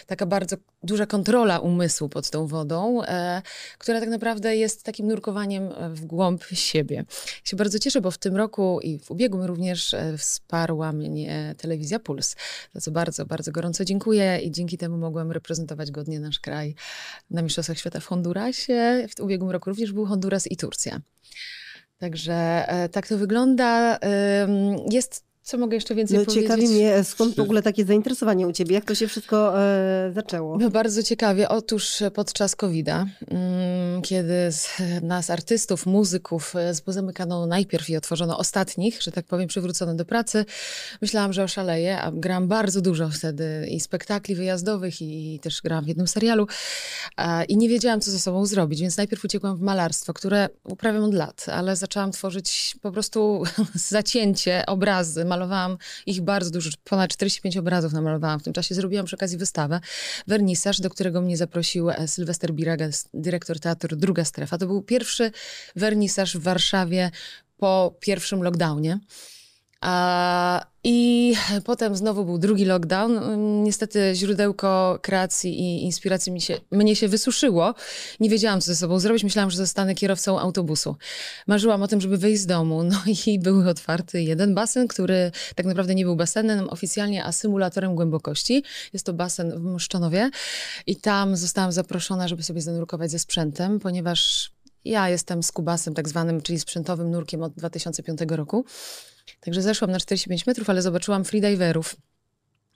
taka bardzo duża kontrola umysłu pod tą wodą, e, która tak naprawdę jest takim nurkowaniem w głąb siebie. Ja się bardzo cieszę, bo w tym roku i w ubiegłym również e, wsparła mnie telewizja Puls, za co bardzo, bardzo gorąco dziękuję i dzięki temu mogłam reprezentować godnie nasz kraj na Mistrzostwach Świata w Hondurasie. W ubiegłym roku również był Honduras i Turcja. Także e, tak to wygląda. Jest co mogę jeszcze więcej no, powiedzieć? Ciekawi mnie, e, skąd w ogóle takie zainteresowanie u ciebie? Jak to się wszystko e, zaczęło? No, bardzo ciekawie. Otóż e, podczas COVID-a, mm, kiedy z, nas artystów, muzyków e, pozamykano najpierw i otworzono ostatnich, że tak powiem, przywrócono do pracy, myślałam, że oszaleję, a gram bardzo dużo wtedy i spektakli wyjazdowych i, i też gram w jednym serialu a, i nie wiedziałam, co ze sobą zrobić, więc najpierw uciekłam w malarstwo, które uprawiam od lat, ale zaczęłam tworzyć po prostu zacięcie, obrazy, malowałam ich bardzo dużo, ponad 45 obrazów namalowałam w tym czasie. Zrobiłam przy okazji wystawę, wernisaż, do którego mnie zaprosił e, Sylwester Biraga, dyrektor teatru Druga Strefa. To był pierwszy wernisaż w Warszawie po pierwszym lockdownie. I potem znowu był drugi lockdown. Mm, niestety źródełko kreacji i inspiracji mi się, mnie się wysuszyło. Nie wiedziałam, co ze sobą zrobić. Myślałam, że zostanę kierowcą autobusu. Marzyłam o tym, żeby wyjść z domu. No i był otwarty jeden basen, który tak naprawdę nie był basenem oficjalnie, a symulatorem głębokości. Jest to basen w Mszczonowie. I tam zostałam zaproszona, żeby sobie zanurkować ze sprzętem, ponieważ ja jestem z Kubasem tak zwanym, czyli sprzętowym nurkiem od 2005 roku. Także zeszłam na 45 metrów, ale zobaczyłam freediverów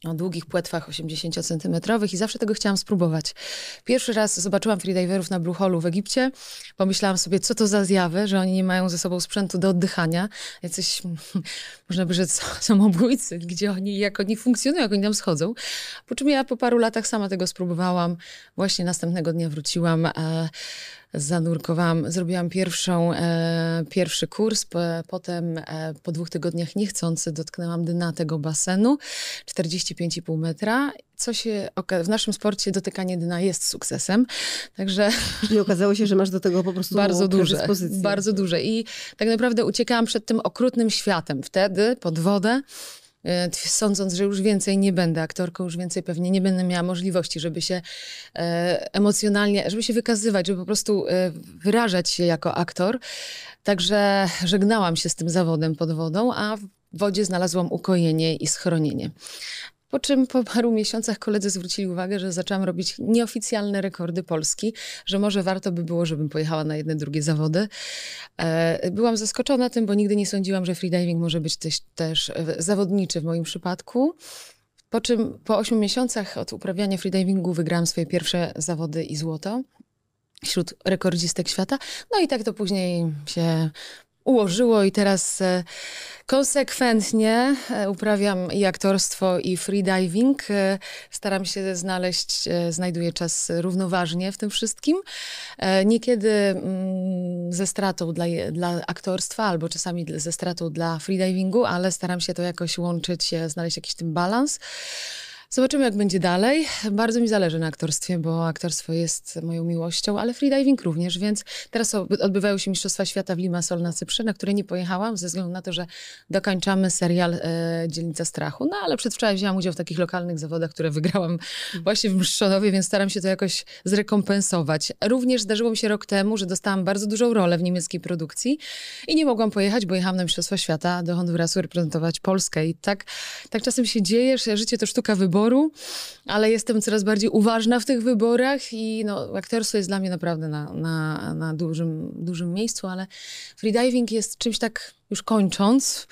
o długich płetwach 80-centymetrowych i zawsze tego chciałam spróbować. Pierwszy raz zobaczyłam freediverów na Brucholu w Egipcie. Pomyślałam sobie, co to za zjawy, że oni nie mają ze sobą sprzętu do oddychania. Jacyś, można by rzec, samobójcy, gdzie oni, jak oni funkcjonują, jak oni tam schodzą. Po czym ja po paru latach sama tego spróbowałam. Właśnie następnego dnia wróciłam zanurkowałam, zrobiłam pierwszą, e, pierwszy kurs, p- potem e, po dwóch tygodniach niechcący dotknęłam dna tego basenu, 45,5 metra. Co się oka- w naszym sporcie dotykanie dna jest sukcesem, także... I okazało się, że masz do tego po prostu bardzo duże, bardzo duże. I tak naprawdę uciekałam przed tym okrutnym światem wtedy pod wodę. E, sądząc, że już więcej nie będę aktorką, już więcej pewnie nie będę miała możliwości, żeby się e, emocjonalnie, żeby się wykazywać, żeby po prostu e, wyrażać się jako aktor. Także żegnałam się z tym zawodem pod wodą, a w wodzie znalazłam ukojenie i schronienie. Po czym po paru miesiącach koledzy zwrócili uwagę, że zaczęłam robić nieoficjalne rekordy Polski, że może warto by było, żebym pojechała na jedne, drugie zawody. E, byłam zaskoczona tym, bo nigdy nie sądziłam, że freediving może być też, też e, zawodniczy w moim przypadku. Po czym po 8 miesiącach od uprawiania freedivingu wygrałam swoje pierwsze zawody i złoto wśród rekordzistek świata. No i tak to później się ułożyło i teraz e, konsekwentnie e, uprawiam i aktorstwo, i freediving. E, staram się znaleźć, znajduję czas równoważnie w tym wszystkim. Niekiedy mm, ze stratą dla, dla aktorstwa, albo czasami ze stratą dla freedivingu, ale staram się to jakoś łączyć, znaleźć jakiś tym balans. Zobaczymy, jak będzie dalej. Bardzo mi zależy na aktorstwie, bo aktorstwo jest moją miłością, ale freediving również, więc teraz odbywają się Mistrzostwa Świata w Limassol na Cyprze, na które nie pojechałam ze względu na to, że dokończamy serial e, Dzielnica Strachu. No ale przedwczoraj wzięłam udział w takich lokalnych zawodach, które wygrałam właśnie w Mszczonowie, więc staram się to jakoś zrekompensować. Również zdarzyło mi się rok temu, że dostałam bardzo dużą rolę w niemieckiej produkcji i nie mogłam pojechać, bo jechałam na Mistrzostwa Świata do Hondurasu reprezentować Polskę. I tak, tak czasem się dzieje, że życie to sztuka wyboru wyboru, ale jestem coraz bardziej uważna w tych wyborach i no, aktorstwo jest dla mnie naprawdę na, na, na dużym, dużym miejscu, ale freediving jest czymś tak już kończąc,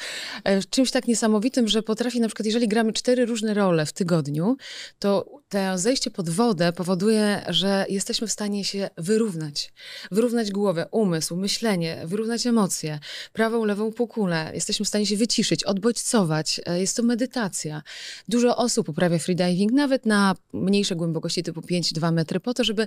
e, czymś tak niesamowitym, że potrafi na przykład, jeżeli gramy cztery różne role w tygodniu, to to zejście pod wodę powoduje, że jesteśmy w stanie się wyrównać. Wyrównać głowę, umysł, myślenie, wyrównać emocje, prawą, lewą półkulę. Jesteśmy w stanie się wyciszyć, odbodźcować. E, jest to medytacja. Dużo osób uprawia freediving nawet na mniejsze głębokości typu 5-2 metry po to, żeby,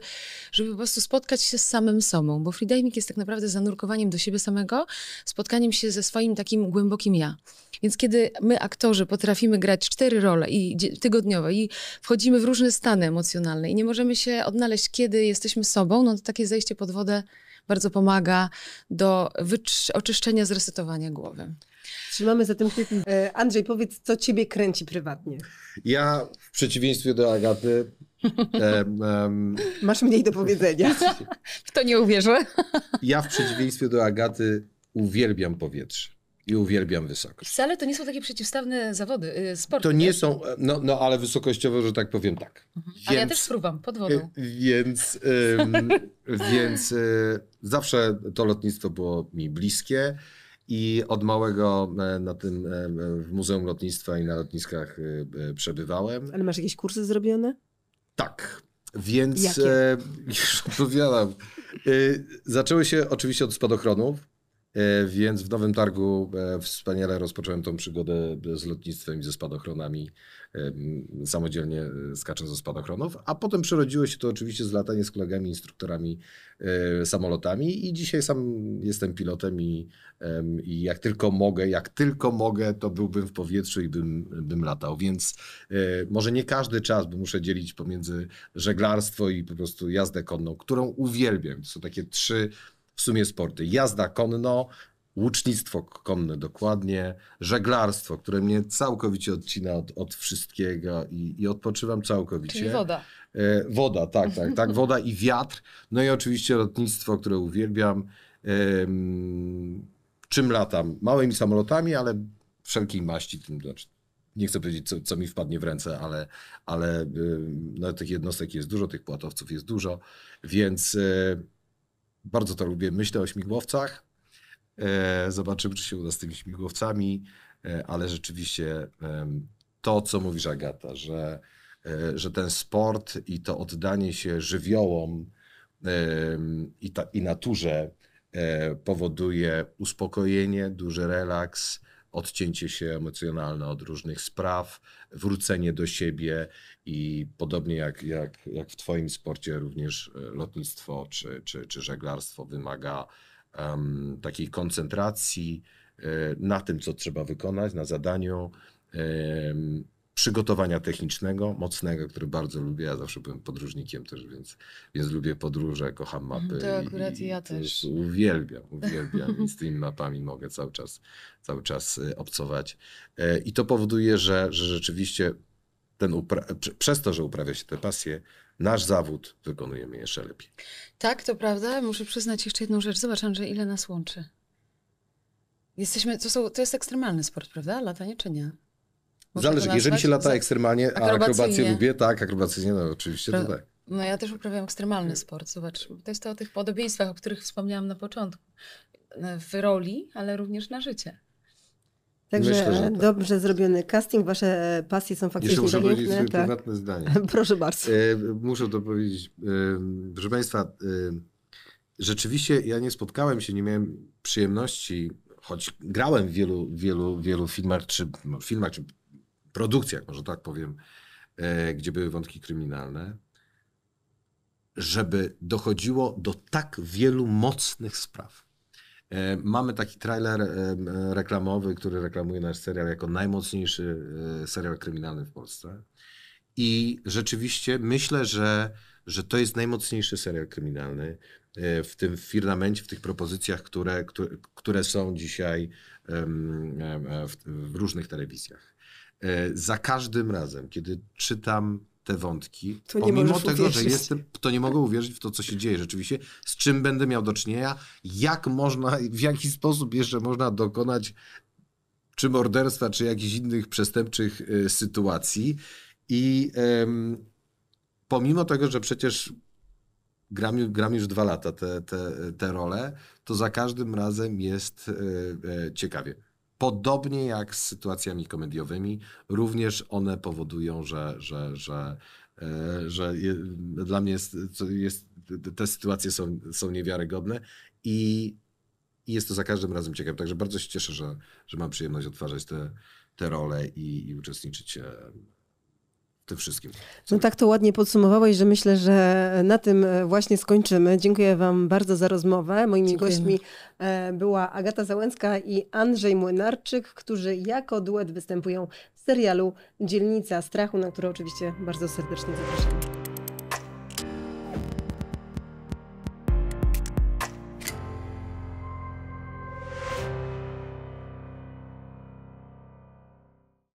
żeby po prostu spotkać się z samym sobą, bo freediving jest tak naprawdę zanurkowaniem do siebie samego, spotkaniem się ze swoim takim głębokim ja. Więc kiedy my, aktorzy, potrafimy grać cztery role i tygodniowe i wchodzimy w różne stany emocjonalne i nie możemy się odnaleźć, kiedy jesteśmy sobą, no to takie zejście pod wodę bardzo pomaga do oczyszczenia, zresetowania głowy. Trzymamy za tym tytuł. E, Andrzej, powiedz, co ciebie kręci prywatnie? Ja w przeciwieństwie do Agaty... Em, em, Masz mniej do powiedzenia. w to nie uwierzę. ja w przeciwieństwie do Agaty uwielbiam powietrze i uwielbiam wysokość. Wcale to nie są takie przeciwstawne zawody, y, sporty. To nie są, e, no, no ale wysokościowo, że tak powiem, tak. Mhm. Więc, ale ja też spróbam, pod wodą. E, więc, więc e, zawsze to lotnictwo było mi bliskie i od małego na tym w Muzeum Lotnictwa i na lotniskach przebywałem. Ale masz jakieś kursy zrobione? Tak, więc Jakie? już odpowiadam. zaczęły się oczywiście od spadochronów E, więc w Nowym Targu e, wspaniale rozpocząłem tą przygodę z lotnictwem i ze spadochronami, e, samodzielnie skacząc ze spadochronów, a potem przerodziło się to oczywiście z latanie z kolegami, instruktorami samolotami i dzisiaj sam jestem pilotem i, i jak tylko mogę, jak tylko mogę, to byłbym w powietrzu i bym, bym latał, więc może nie każdy czas, bo muszę dzielić pomiędzy żeglarstwo i po prostu jazdę konną, którą uwielbiam. To są takie trzy w sumie sporty. Jazda konno, łucznictwo konne dokładnie, żeglarstwo, które mnie całkowicie odcina od, od wszystkiego i, i, odpoczywam całkowicie. Czyli woda. E, woda, tak, tak, tak. Woda i wiatr. No i oczywiście lotnictwo, które uwielbiam. E, czym latam? Małymi samolotami, ale wszelkiej maści, tym znaczy nie chcę powiedzieć, co, co, mi wpadnie w ręce, ale, ale no, tych jednostek jest dużo, tych płatowców jest dużo, więc e, bardzo to lubię. Myślę o śmigłowcach. E, zobaczymy, czy się uda z tymi śmigłowcami, e, ale rzeczywiście to, co mówisz, Agata, że, e, że ten sport i to oddanie się żywiołom i, ta, i naturze powoduje uspokojenie, duży relaks odcięcie się emocjonalne od różnych spraw, wrócenie do siebie i podobnie jak, jak, jak w Twoim sporcie, również e, lotnictwo czy, czy, czy żeglarstwo wymaga um, takiej koncentracji y, na tym, co trzeba wykonać, na zadaniu. Y, przygotowania technicznego, mocnego, który bardzo lubię. Ja zawsze byłem podróżnikiem też, więc, więc lubię podróże, kocham mhm, mapy. To akurat i, ja też. Uwielbiam, uwielbiam i z tymi mapami mogę cały czas, cały czas y, obcować. E, I to powoduje, że, że rzeczywiście ten przez to, że uprawia się te pasje, nasz zawód wykonujemy jeszcze lepiej. Tak, to prawda. Muszę przyznać jeszcze jedną rzecz. Zobacz, że ile nas łączy. Jesteśmy, to, są, to jest ekstremalny sport, prawda? Latanie czy nie? Zależy, jeżeli się lata ekstremalnie, a akrobację lubię, tak, akrobacyjnie, no oczywiście to tak. No ja też uprawiam ekstremalny sport, zobacz. To jest to o tych podobieństwach, o których wspomniałam na początku. E, w roli, ale również na życie. Także Myślę, tak. dobrze zrobiony casting, wasze e, pasje są faktycznie Jeszcze muszę piękne. Powiedzieć tak. prywatne zdanie. Proszę bardzo. E, muszę to powiedzieć. E, proszę Państwa, e, rzeczywiście ja nie spotkałem się, nie miałem przyjemności, choć grałem w wielu, wielu, wielu filmach, czy no, filmach, czy Produkcja, może tak powiem, e, gdzie były wątki kryminalne, żeby dochodziło do tak wielu mocnych spraw. E, mamy taki trailer e, reklamowy, który reklamuje nasz serial jako najmocniejszy serial kryminalny w Polsce. I rzeczywiście myślę, że, że to jest najmocniejszy serial kryminalny w tym firmamencie, w tych propozycjach, które, które, które są dzisiaj w różnych telewizjach. E, za każdym razem, kiedy czytam te wątki, to pomimo tego, uwierzyć. że jestem, to nie mogę uwierzyć w to, co się dzieje rzeczywiście, z czym będę miał do czynienia, jak można, w jaki sposób jeszcze można dokonać czy morderstwa, czy jakichś innych przestępczych e, sytuacji. I pomimo tego, że przecież gram, gram już dwa lata te, te, te role, to za każdym razem jest e, ciekawie. Podobnie jak z sytuacjami komediowymi, również one powodują, że, że, że, e, że dla mnie jest, jest, te sytuacje są, są niewiarygodne i, i jest to za każdym razem ciekawe. Także bardzo się cieszę, że, że mam przyjemność odtwarzać te, te role i, i uczestniczyć e, tym wszystkim. No tak to ładnie podsumowałeś, że myślę, że na tym e, właśnie skończymy. Dziękuję Wam bardzo za rozmowę. Moimi Dziękujemy. gośćmi e, była Agata Załęcka i Andrzej Młynarczyk, którzy jako duet występują w serialu Dzielnica Strachu, na które oczywiście bardzo serdecznie zapraszam.